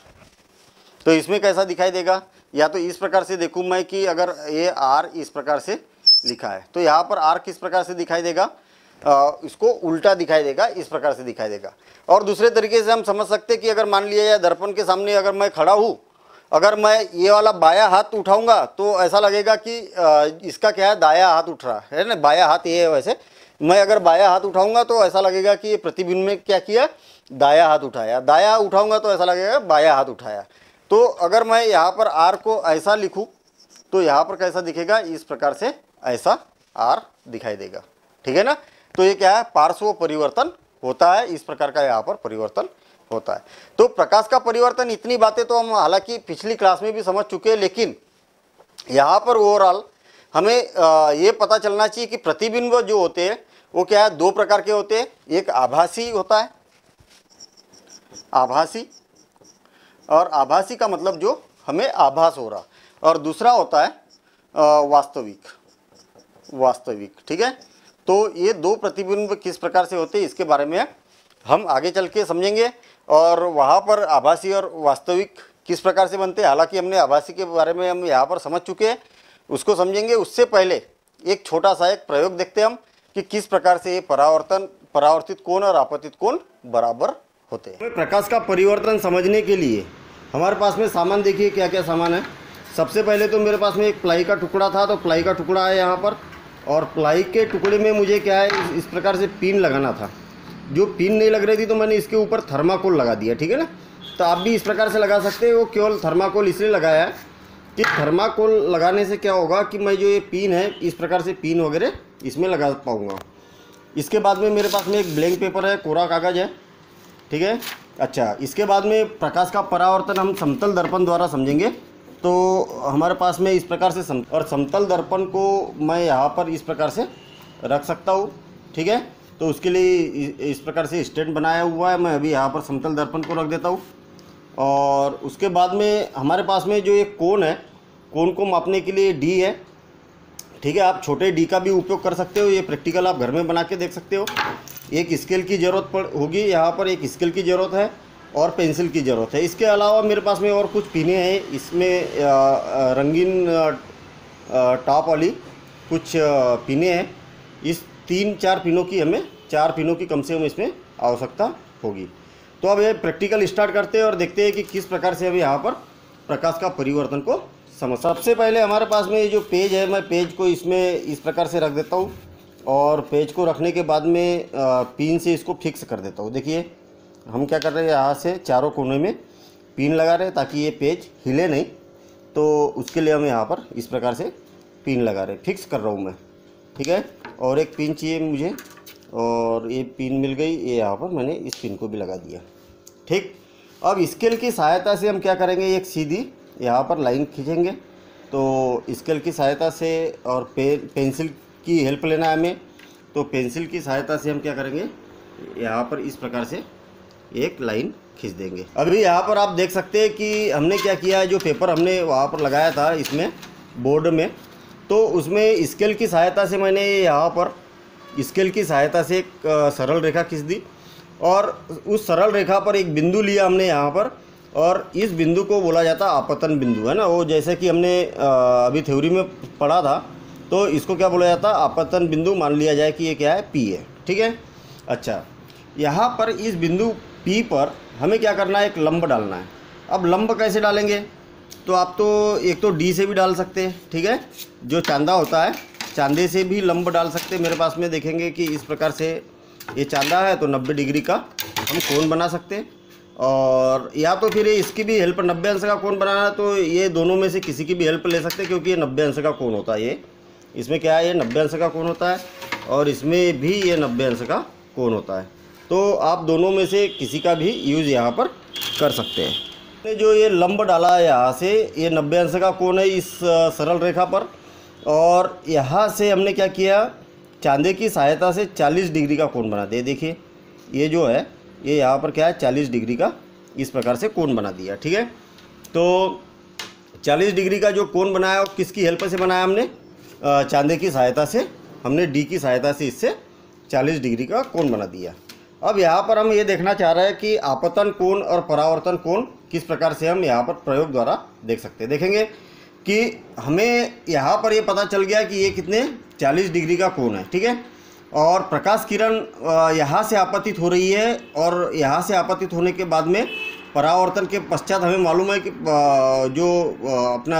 तो इसमें कैसा दिखाई देगा या तो इस प्रकार से देखूँ मैं कि अगर ए आर इस प्रकार से लिखा है तो यहाँ पर आर किस प्रकार से दिखाई देगा आ, इसको उल्टा दिखाई देगा इस प्रकार से दिखाई देगा और दूसरे तरीके से हम समझ सकते हैं कि अगर मान लिया या दर्पण के सामने अगर मैं खड़ा हूँ अगर मैं ये वाला बाया हाथ उठाऊंगा तो ऐसा लगेगा कि इसका क्या है दाया हाथ उठ रहा है ना बाया हाथ ये है वैसे मैं अगर बाया हाथ उठाऊंगा तो ऐसा लगेगा कि ये प्रतिबिंब में क्या किया दाया हाथ उठाया दाया उठाऊंगा तो ऐसा लगेगा बाया हाथ उठाया तो अगर मैं यहाँ पर आर को ऐसा लिखूँ तो यहाँ पर कैसा दिखेगा इस प्रकार से ऐसा आर दिखाई देगा ठीक है ना तो ये क्या है पार्श्व परिवर्तन होता है इस प्रकार का यहाँ पर परिवर्तन होता है तो प्रकाश का परिवर्तन इतनी बातें तो हम हालांकि पिछली क्लास में भी समझ चुके हैं लेकिन यहाँ पर ओवरऑल हमें ये पता चलना चाहिए कि प्रतिबिंब जो होते हैं वो क्या है दो प्रकार के होते हैं एक आभासी होता है आभासी और आभासी का मतलब जो हमें आभास हो रहा और दूसरा होता है वास्तविक वास्तविक ठीक है तो ये दो प्रतिबिंब किस प्रकार से होते हैं इसके बारे में हम आगे चल के समझेंगे और वहाँ पर आभासी और वास्तविक किस प्रकार से बनते हैं हालांकि हमने आभासी के बारे में हम यहाँ पर समझ चुके हैं उसको समझेंगे उससे पहले एक छोटा सा एक प्रयोग देखते हैं हम कि किस प्रकार से ये परावर्तन परावर्तित कोण और आपतित कोण बराबर होते हैं प्रकाश का परिवर्तन समझने के लिए हमारे पास में सामान देखिए क्या क्या सामान है सबसे पहले तो मेरे पास में एक प्लाई का टुकड़ा था तो प्लाई का टुकड़ा है यहाँ पर और प्लाई के टुकड़े में मुझे क्या है इस प्रकार से पिन लगाना था जो पिन नहीं लग रही थी तो मैंने इसके ऊपर थर्माकोल लगा दिया ठीक है ना तो आप भी इस प्रकार से लगा सकते हैं वो केवल थर्माकोल इसलिए लगाया है कि थर्माकोल लगाने से क्या होगा कि मैं जो ये पिन है इस प्रकार से पिन वगैरह इसमें लगा पाऊँगा इसके बाद में मेरे पास में एक ब्लैंक पेपर है कोरा कागज़ है ठीक है अच्छा इसके बाद में प्रकाश का परावर्तन हम समतल दर्पण द्वारा समझेंगे तो हमारे पास में इस प्रकार से सम और समतल दर्पण को मैं यहाँ पर इस प्रकार से रख सकता हूँ ठीक है तो उसके लिए इस प्रकार से स्टैंड बनाया हुआ है मैं अभी यहाँ पर समतल दर्पण को रख देता हूँ और उसके बाद में हमारे पास में जो एक कोण है कोन को मापने के लिए डी है ठीक है आप छोटे डी का भी उपयोग कर सकते हो ये प्रैक्टिकल आप घर में बना के देख सकते हो एक स्केल की ज़रूरत पड़ होगी यहाँ पर एक स्केल की ज़रूरत है और पेंसिल की ज़रूरत है इसके अलावा मेरे पास में और कुछ पीने हैं इसमें रंगीन टॉप वाली कुछ पीने हैं इस तीन चार पिनों की हमें चार पिनों की कम से कम इसमें आवश्यकता होगी तो अब ये प्रैक्टिकल स्टार्ट करते हैं और देखते हैं कि किस प्रकार से हम यहाँ पर प्रकाश का परिवर्तन को समझ सबसे पहले हमारे पास में ये जो पेज है मैं पेज को इसमें इस प्रकार से रख देता हूँ और पेज को रखने के बाद में पिन से इसको फिक्स कर देता हूँ देखिए हम क्या कर रहे हैं यहाँ से चारों कोने में पिन लगा रहे हैं ताकि ये पेज हिले नहीं तो उसके लिए हम यहाँ पर इस प्रकार से पिन लगा रहे हैं फिक्स कर रहा हूँ मैं ठीक है और एक पिन चाहिए मुझे और ये पिन मिल गई ये यहाँ पर मैंने इस पिन को भी लगा दिया ठीक अब स्केल की सहायता से हम क्या करेंगे एक सीधी यहाँ पर लाइन खींचेंगे तो स्केल की सहायता से और पे, पेंसिल की हेल्प लेना है हमें तो पेंसिल की सहायता से हम क्या करेंगे यहाँ पर इस प्रकार से एक लाइन खींच देंगे अभी यहाँ पर आप देख सकते हैं कि हमने क्या किया है जो पेपर हमने वहाँ पर लगाया था इसमें बोर्ड में तो उसमें स्केल की सहायता से मैंने यहाँ पर स्केल की सहायता से एक सरल रेखा खींच दी और उस सरल रेखा पर एक बिंदु लिया हमने यहाँ पर और इस बिंदु को बोला जाता आपतन बिंदु है ना वो जैसे कि हमने अभी थ्योरी में पढ़ा था तो इसको क्या बोला जाता आपतन बिंदु मान लिया जाए कि ये क्या है पी है ठीक है अच्छा यहाँ पर इस बिंदु पी पर हमें क्या करना है एक लंब डालना है अब लंब कैसे डालेंगे तो आप तो एक तो डी से भी डाल सकते हैं ठीक है जो चांदा होता है चांदे से भी लंब डाल सकते मेरे पास में देखेंगे कि इस प्रकार से ये चांदा है तो 90 डिग्री का हम कोण बना सकते हैं और या तो फिर इसकी भी हेल्प नब्बे अंश का कोण बनाना तो ये दोनों में से किसी की भी हेल्प ले सकते हैं क्योंकि ये नब्बे अंश का कोण होता है ये इसमें क्या है ये नब्बे अंश का कोण होता है और इसमें भी ये नब्बे अंश का कोण होता है तो आप दोनों में से किसी का भी यूज़ यहाँ पर कर सकते हैं जो ये लंब डाला है यहाँ से ये नब्बे अंश का कौन है इस सरल रेखा पर और यहाँ से हमने क्या किया चांदे की सहायता से 40 डिग्री का कोण बना दिया देखिए ये जो है ये यहाँ पर क्या है चालीस डिग्री का इस प्रकार से कोन बना दिया ठीक है तो चालीस डिग्री का जो कोन बनाया वो किसकी हेल्प से बनाया हमने चांदे की सहायता से हमने डी की सहायता से इससे चालीस डिग्री का कोन बना दिया अब यहाँ पर हम ये देखना चाह रहे हैं कि आपतन कोण और परावर्तन कोण किस प्रकार से हम यहाँ पर प्रयोग द्वारा देख सकते हैं देखेंगे कि हमें यहाँ पर ये यह पता चल गया कि ये कितने 40 डिग्री का कोण है ठीक है और प्रकाश किरण यहाँ से आपतित हो रही है और यहाँ से आपतित होने के बाद में परावर्तन के पश्चात हमें मालूम है कि जो अपना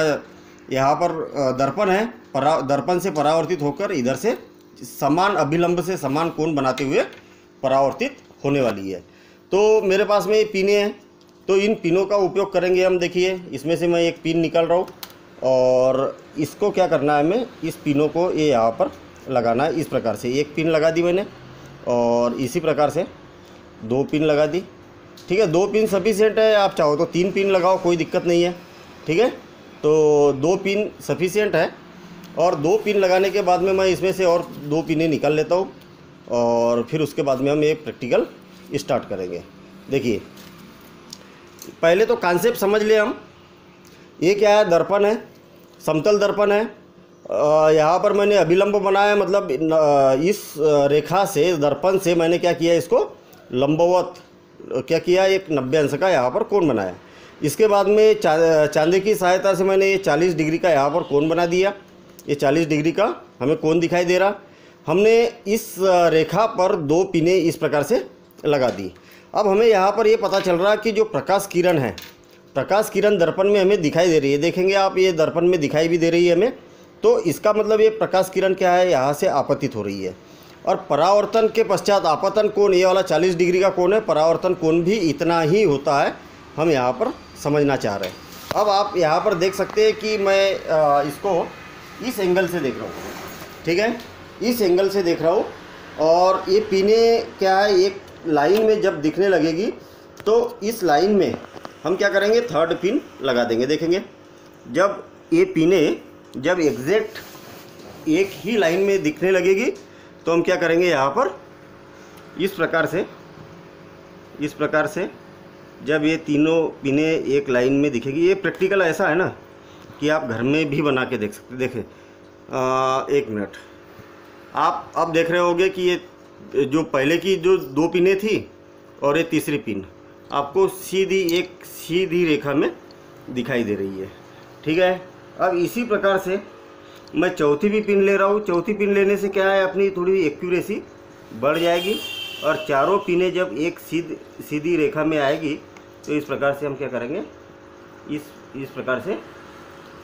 यहाँ पर दर्पण है परा दर्पण से परावर्तित होकर इधर से समान अभिलंब से समान कोण बनाते हुए परावर्तित होने वाली है तो मेरे पास में ये पीने हैं तो इन पिनों का उपयोग करेंगे हम देखिए इसमें से मैं एक पिन निकाल रहा हूँ और इसको क्या करना है हमें इस पिनों को ये यहाँ पर लगाना है इस प्रकार से एक पिन लगा दी मैंने और इसी प्रकार से दो पिन लगा दी ठीक है दो पिन सफिशियंट है आप चाहो तो तीन पिन लगाओ कोई दिक्कत नहीं है ठीक है तो दो पिन सफिशियंट है और दो पिन लगाने के बाद में मैं इसमें से और दो पिनें निकाल लेता हूँ और फिर उसके बाद में हम ये प्रैक्टिकल स्टार्ट करेंगे देखिए पहले तो कॉन्सेप्ट समझ ले हम ये क्या है दर्पण है समतल दर्पण है यहाँ पर मैंने अभिलंब बनाया मतलब इस रेखा से दर्पण से मैंने क्या किया इसको लंबवत क्या किया एक नब्बे अंश का यहाँ पर कोण बनाया इसके बाद में चा, चांदी की सहायता से मैंने ये चालीस डिग्री का यहाँ पर कोण बना दिया ये चालीस डिग्री का हमें कोण दिखाई दे रहा हमने इस रेखा पर दो पिने इस प्रकार से लगा दी अब हमें यहाँ पर ये पता चल रहा कि जो प्रकाश किरण है प्रकाश किरण दर्पण में हमें दिखाई दे रही है देखेंगे आप ये दर्पण में दिखाई भी दे रही है हमें तो इसका मतलब ये प्रकाश किरण क्या है यहाँ से आपतित हो रही है और परावर्तन के पश्चात आपतन कोण ये वाला 40 डिग्री का कोण है परावर्तन कोण भी इतना ही होता है हम यहाँ पर समझना चाह रहे हैं अब आप यहाँ पर देख सकते हैं कि मैं इसको इस एंगल से देख रहा हूँ ठीक है इस एंगल से देख रहा हूँ और ये पीने क्या है एक लाइन में जब दिखने लगेगी तो इस लाइन में हम क्या करेंगे थर्ड पिन लगा देंगे देखेंगे जब ये पीने जब एग्जैक्ट एक ही लाइन में दिखने लगेगी तो हम क्या करेंगे यहाँ पर इस प्रकार से इस प्रकार से जब ये तीनों पिने एक लाइन में दिखेगी ये प्रैक्टिकल ऐसा है ना कि आप घर में भी बना के देख सकते देखें एक मिनट आप अब देख रहे होगे कि ये जो पहले की जो दो पिने थी और ये तीसरी पिन आपको सीधी एक सीधी रेखा में दिखाई दे रही है ठीक है अब इसी प्रकार से मैं चौथी भी पिन ले रहा हूँ चौथी पिन लेने से क्या है अपनी थोड़ी एक्यूरेसी बढ़ जाएगी और चारों पिनें जब एक सीध सीधी रेखा में आएगी तो इस प्रकार से हम क्या करेंगे इस इस प्रकार से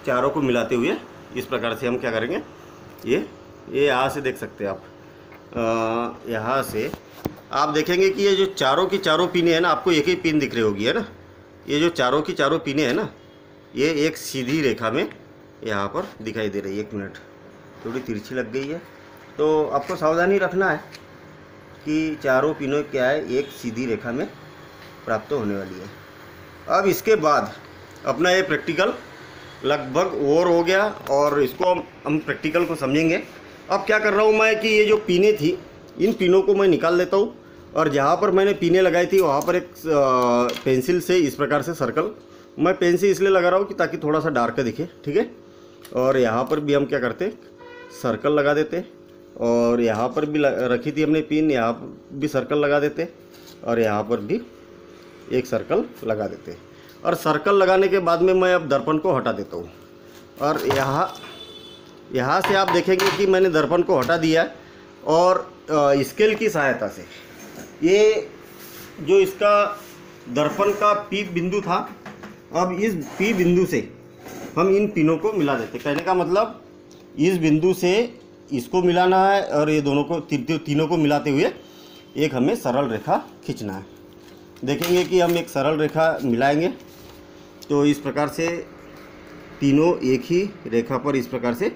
चारों को मिलाते हुए इस प्रकार से हम क्या करेंगे ये ये यहाँ से देख सकते हैं आप यहाँ से आप देखेंगे कि ये जो चारों की चारों पीने हैं ना आपको एक ही पिन दिख रही होगी है ना ये जो चारों की चारों पीने हैं ना ये एक सीधी रेखा में यहाँ पर दिखाई दे रही है एक मिनट थोड़ी तिरछी लग गई है तो आपको सावधानी रखना है कि चारों पिनों क्या है एक सीधी रेखा में प्राप्त होने वाली है अब इसके बाद अपना ये प्रैक्टिकल लगभग ओवर हो गया और इसको हम प्रैक्टिकल को समझेंगे अब क्या कर रहा हूँ मैं कि ये जो पीने थी इन पिनों को मैं निकाल लेता हूँ और जहाँ पर मैंने पीने लगाई थी वहाँ पर एक पेंसिल से इस प्रकार से सर्कल मैं पेंसिल इसलिए लगा रहा हूँ कि ताकि थोड़ा सा डार्क दिखे ठीक है और यहाँ पर भी हम क्या करते सर्कल लगा देते और यहाँ पर भी रखी थी हमने पिन यहाँ पर भी सर्कल लगा देते और यहाँ पर भी एक सर्कल लगा देते और सर्कल लगाने के बाद में मैं अब दर्पण को हटा देता हूँ और यहाँ यहाँ से आप देखेंगे कि मैंने दर्पण को हटा दिया और स्केल की सहायता से ये जो इसका दर्पण का पी बिंदु था अब इस पी बिंदु से हम इन पिनों को मिला देते कहने का मतलब इस बिंदु से इसको मिलाना है और ये दोनों को तीनों को मिलाते हुए एक हमें सरल रेखा खींचना है देखेंगे कि हम एक सरल रेखा मिलाएंगे तो इस प्रकार से तीनों एक ही रेखा पर इस प्रकार से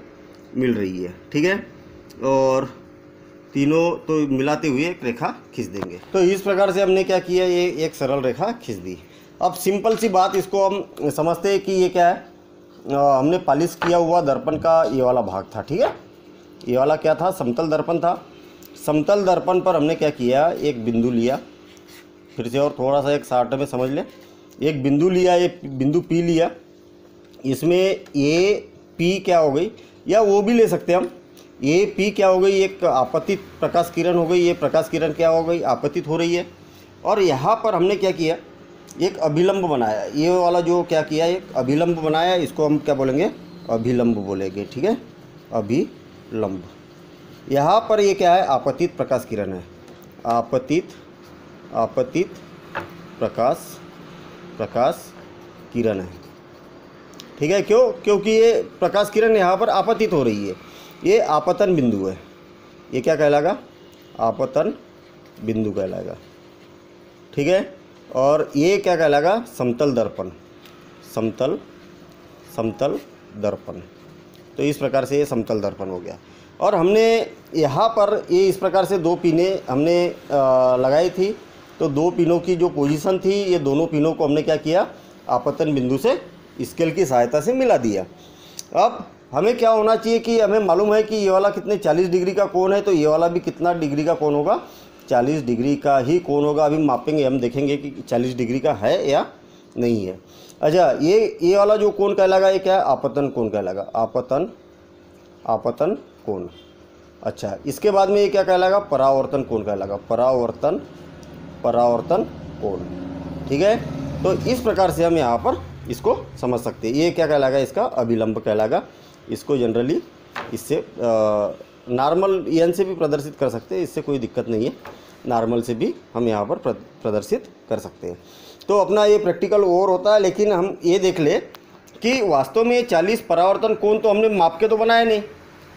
मिल रही है ठीक है और तीनों तो मिलाते हुए एक रेखा खींच देंगे तो इस प्रकार से हमने क्या किया ये एक सरल रेखा खींच दी अब सिंपल सी बात इसको हम समझते हैं कि ये क्या है हमने पॉलिश किया हुआ दर्पण का ये वाला भाग था ठीक है ये वाला क्या था समतल दर्पण था समतल दर्पण पर हमने क्या किया एक बिंदु लिया फिर से और थोड़ा सा एक साठ में समझ लें एक बिंदु लिया ये बिंदु पी लिया इसमें ए पी क्या हो गई या वो भी ले सकते हैं हम ए पी क्या हो गई एक आपतित प्रकाश किरण हो गई ये प्रकाश किरण क्या हो गई आपतित हो रही है और यहाँ पर हमने क्या किया एक अभिलंब बनाया ये वाला जो क्या किया एक अभिलंब बनाया इसको हम क्या बोलेंगे अभिलंब बोलेंगे ठीक है अभिलंब यहाँ पर ये क्या है आपतित प्रकाश किरण है आपतित आपतित प्रकाश प्रकाश किरण है ठीक है क्यों क्योंकि ये प्रकाश किरण यहाँ पर आपतित हो रही है ये आपतन बिंदु है ये क्या कहलाएगा आपतन बिंदु कहलाएगा ठीक है और ये क्या कहलाएगा समतल दर्पण समतल समतल दर्पण तो इस प्रकार से ये समतल दर्पण हो गया और हमने यहाँ पर ये इस प्रकार से दो पीने हमने लगाई थी तो दो पिनों की जो पोजीशन थी ये दोनों पिनों को हमने क्या किया आपतन बिंदु से स्केल की सहायता से मिला दिया अब हमें क्या होना चाहिए कि हमें मालूम है कि ये वाला कितने 40 डिग्री का कोण है तो ये वाला भी कितना डिग्री का कोण होगा 40 डिग्री का ही कौन होगा अभी मापेंगे हम देखेंगे कि 40 डिग्री का है या नहीं है अच्छा ये ये वाला जो कौन कहलागा ये क्या है आपतन कौन कहलागा आपतन आपतन कौन अच्छा इसके बाद में ये क्या कहलागा परावर्तन कौन कहलागा परावर्तन परावर्तन कौन ठीक है तो इस प्रकार से हम यहाँ पर इसको समझ सकते हैं ये क्या कहलाएगा इसका अभिलंब कहलागा इसको जनरली इससे आ, नॉर्मल एन से भी प्रदर्शित कर सकते हैं इससे कोई दिक्कत नहीं है नॉर्मल से भी हम यहाँ पर प्रदर्शित कर सकते हैं तो अपना ये प्रैक्टिकल ओवर होता है लेकिन हम ये देख ले कि वास्तव में ये चालीस परावर्तन कोण तो हमने माप के तो बनाया नहीं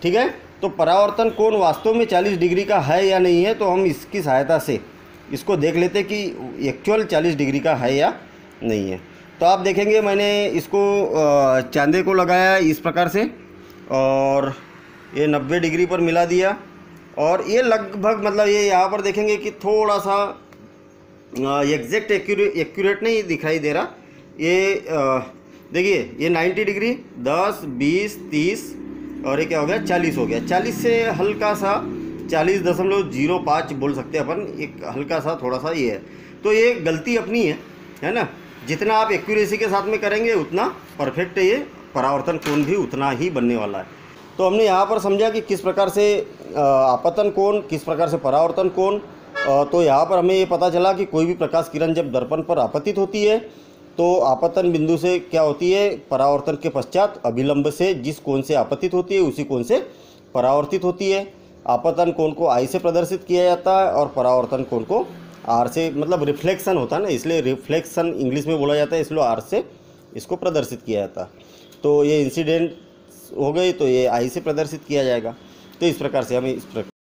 ठीक है तो परावर्तन कोण वास्तव में चालीस डिग्री का है या नहीं है तो हम इसकी सहायता से इसको देख लेते कि एक्चुअल चालीस डिग्री का है या नहीं है तो आप देखेंगे मैंने इसको चांदे को लगाया इस प्रकार से और ये नब्बे डिग्री पर मिला दिया और ये लगभग मतलब ये यहाँ पर देखेंगे कि थोड़ा सा एग्जैक्ट एक्यूरेट नहीं दिखाई दे रहा ये देखिए ये 90 डिग्री 10 20 30 और ये क्या हो गया 40 हो गया 40 से हल्का सा चालीस दशमलव जीरो पाँच बोल सकते हैं अपन एक हल्का सा थोड़ा सा ये है तो ये गलती अपनी है है ना जितना आप एक्यूरेसी के साथ में करेंगे उतना परफेक्ट ये परावर्तन कोण भी उतना ही बनने वाला है तो हमने यहाँ पर समझा कि किस प्रकार से आपतन कोण किस प्रकार से परावर्तन कोण तो यहाँ पर हमें ये पता चला कि कोई भी प्रकाश किरण जब दर्पण पर आपतित होती है तो आपतन बिंदु से क्या होती है परावर्तन के पश्चात अभिलंब से जिस कोण से आपतित होती है उसी कोण से परावर्तित होती है आपतन कोण को आई से प्रदर्शित किया जाता है और परावर्तन कोण को आर से मतलब रिफ्लेक्शन होता है ना इसलिए रिफ्लेक्शन इंग्लिश में बोला जाता है इसलिए आर से इसको प्रदर्शित किया जाता है तो ये इंसिडेंट हो गई तो ये आई से प्रदर्शित किया जाएगा तो इस प्रकार से हमें इस प्रकार